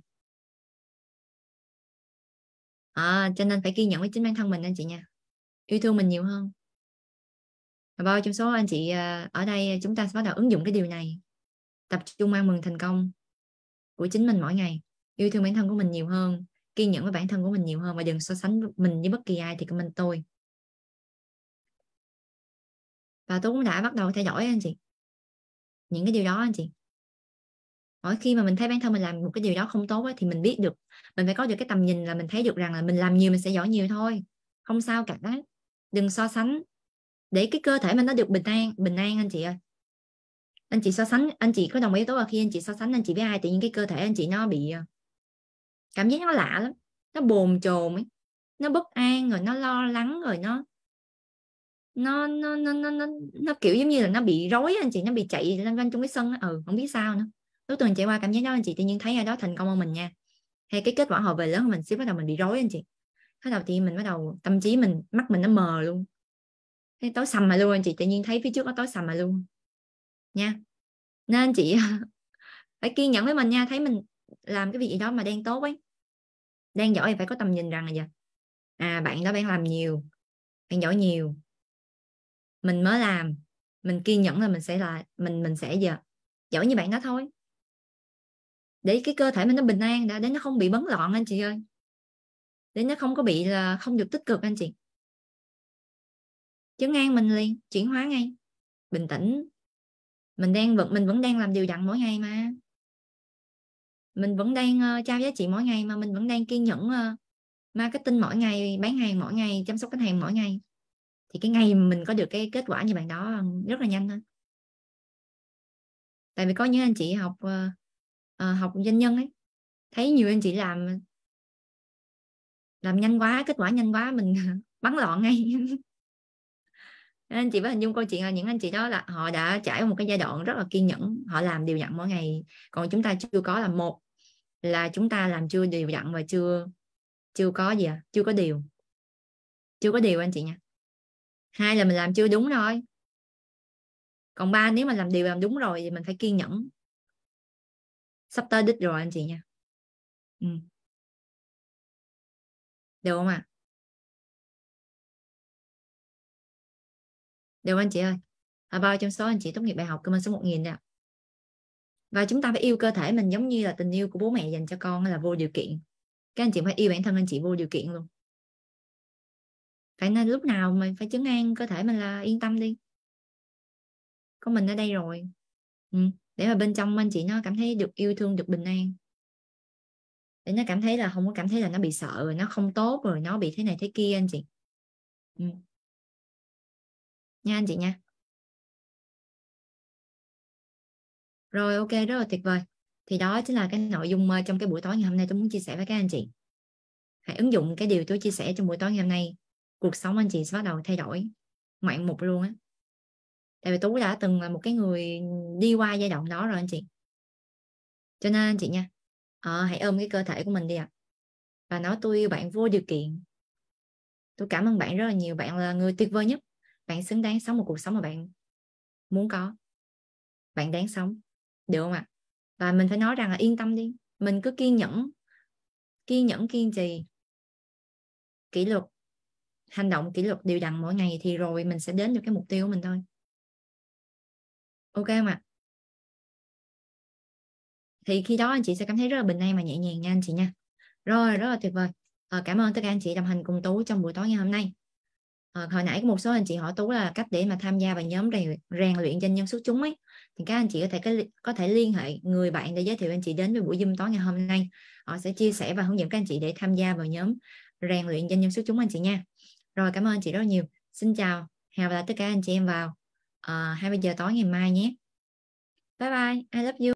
à, cho nên phải kiên nhẫn với chính bản thân mình anh chị nha yêu thương mình nhiều hơn và bao trong số anh chị ờ, ở đây ờ, chúng ta sẽ bắt đầu ứng dụng cái điều này tập trung mang mừng thành công của chính mình mỗi ngày yêu thương bản thân của mình nhiều hơn kiên nhẫn với bản thân của mình nhiều hơn và đừng so sánh mình với bất kỳ ai thì comment tôi và tôi cũng đã bắt đầu thay đổi anh chị những cái điều đó anh chị mỗi khi mà mình thấy bản thân mình làm một cái điều đó không tốt ấy, thì mình biết được mình phải có được cái tầm nhìn là mình thấy được rằng là mình làm nhiều mình sẽ giỏi nhiều thôi không sao cả đừng so sánh để cái cơ thể mình nó được bình an bình an anh chị ơi anh chị so sánh anh chị có đồng ý tố là khi anh chị so sánh anh chị với ai tự nhiên cái cơ thể anh chị nó bị ờ, cảm giác nó lạ lắm nó bồn chồn ấy nó bất an rồi nó lo lắng rồi nó nó nó nó nó nó, nó kiểu giống như là nó bị rối anh chị nó bị chạy lên quanh trong cái sân đó. ừ không biết sao nữa lúc tuần chạy qua cảm giác đó anh chị tự nhiên thấy ai đó thành công hơn mình nha hay cái kết quả họ về lớn hơn mình xíu bắt đầu mình bị rối anh chị bắt đầu thì mình bắt đầu tâm trí mình mắt mình nó mờ luôn thế tối sầm mà luôn anh chị tự nhiên thấy phía trước nó tối sầm mà luôn nha nên chị phải kiên nhẫn với mình nha thấy mình làm cái việc gì đó mà đang tốt ấy đang giỏi thì phải có tầm nhìn rằng là gì à bạn đó bạn làm nhiều bạn giỏi nhiều mình mới làm mình kiên nhẫn là mình sẽ là mình mình sẽ giờ giỏi như bạn đó thôi để cái cơ thể mình nó bình an đã để nó không bị bấn loạn anh chị ơi để nó không có bị là không được tích cực anh chị chấn an mình liền chuyển hóa ngay bình tĩnh mình đang vẫn mình vẫn đang làm điều dặn mỗi ngày mà mình vẫn đang uh, trao giá trị mỗi ngày mà mình vẫn đang kiên nhẫn uh, marketing mỗi ngày bán hàng mỗi ngày chăm sóc khách hàng mỗi ngày thì cái ngày mình có được cái kết quả như bạn đó ờ, rất là nhanh thôi tại vì có những anh chị học uh, uh, học doanh nhân ấy thấy nhiều anh chị làm làm nhanh quá kết quả nhanh quá mình bắn lọn ngay anh chị với hình dung câu chuyện là những anh chị đó là họ đã trải một cái giai đoạn rất là kiên nhẫn họ làm điều nhận mỗi ngày còn chúng ta chưa có là một là chúng ta làm chưa điều nhận và chưa chưa có gì à chưa có điều chưa có điều anh chị nha hai là mình làm chưa đúng thôi còn ba nếu mà làm điều làm đúng rồi thì mình phải kiên nhẫn sắp tới đích rồi anh chị nha ừ. được không ạ à? đều anh chị ơi à, bao trong số anh chị tốt nghiệp đại học comment số 1000 nè và chúng ta phải yêu cơ thể mình giống như là tình yêu của bố mẹ dành cho con là vô điều kiện các anh chị phải yêu bản thân anh chị vô điều kiện luôn phải nên lúc nào mình phải chứng an cơ thể mình là yên tâm đi có mình ở đây rồi ừ. để mà bên trong anh chị nó cảm thấy được yêu thương được bình an để nó cảm thấy là không có cảm thấy là nó bị sợ rồi nó không tốt rồi nó bị thế này thế kia anh chị ừ nha anh chị nha rồi ok rất là tuyệt vời thì đó chính là cái nội dung ờ, trong cái buổi tối ngày hôm nay tôi muốn chia sẻ với các anh chị hãy ứng dụng cái điều tôi chia sẻ trong buổi tối ngày hôm nay cuộc sống anh chị sẽ bắt đầu thay đổi ngoạn mục luôn á tại vì tú đã từng là một cái người đi qua giai đoạn đó rồi anh chị cho nên anh chị nha à, hãy ôm cái cơ thể của mình đi ạ à. và nói tôi yêu bạn vô điều kiện tôi cảm ơn bạn rất là nhiều bạn là người tuyệt vời nhất bạn xứng đáng sống một cuộc sống mà bạn muốn có bạn đáng sống được không ạ và mình phải nói rằng là yên tâm đi mình cứ kiên nhẫn kiên nhẫn kiên trì kỷ luật hành động kỷ luật điều đặn mỗi ngày thì rồi mình sẽ đến được cái mục tiêu của mình thôi ok không ạ thì khi đó anh chị sẽ cảm thấy rất là bình an và nhẹ nhàng nha anh chị nha rồi rất là tuyệt vời ờ, cảm ơn tất cả anh chị đồng hành cùng tú trong buổi tối ngày hôm nay Ờ, hồi nãy có một số anh chị hỏi tú là cách để mà tham gia vào nhóm rèn, rèn luyện doanh nhân xuất chúng ấy thì các anh chị có thể có, có thể liên hệ người bạn để giới thiệu anh chị đến với buổi zoom tối ngày hôm nay họ sẽ chia sẻ và hướng dẫn các anh chị để tham gia vào nhóm rèn luyện doanh nhân xuất chúng anh chị nha rồi cảm ơn anh chị rất nhiều xin chào hẹn gặp lại tất cả anh chị em vào à, ờ, 2 giờ tối ngày mai nhé bye bye I love you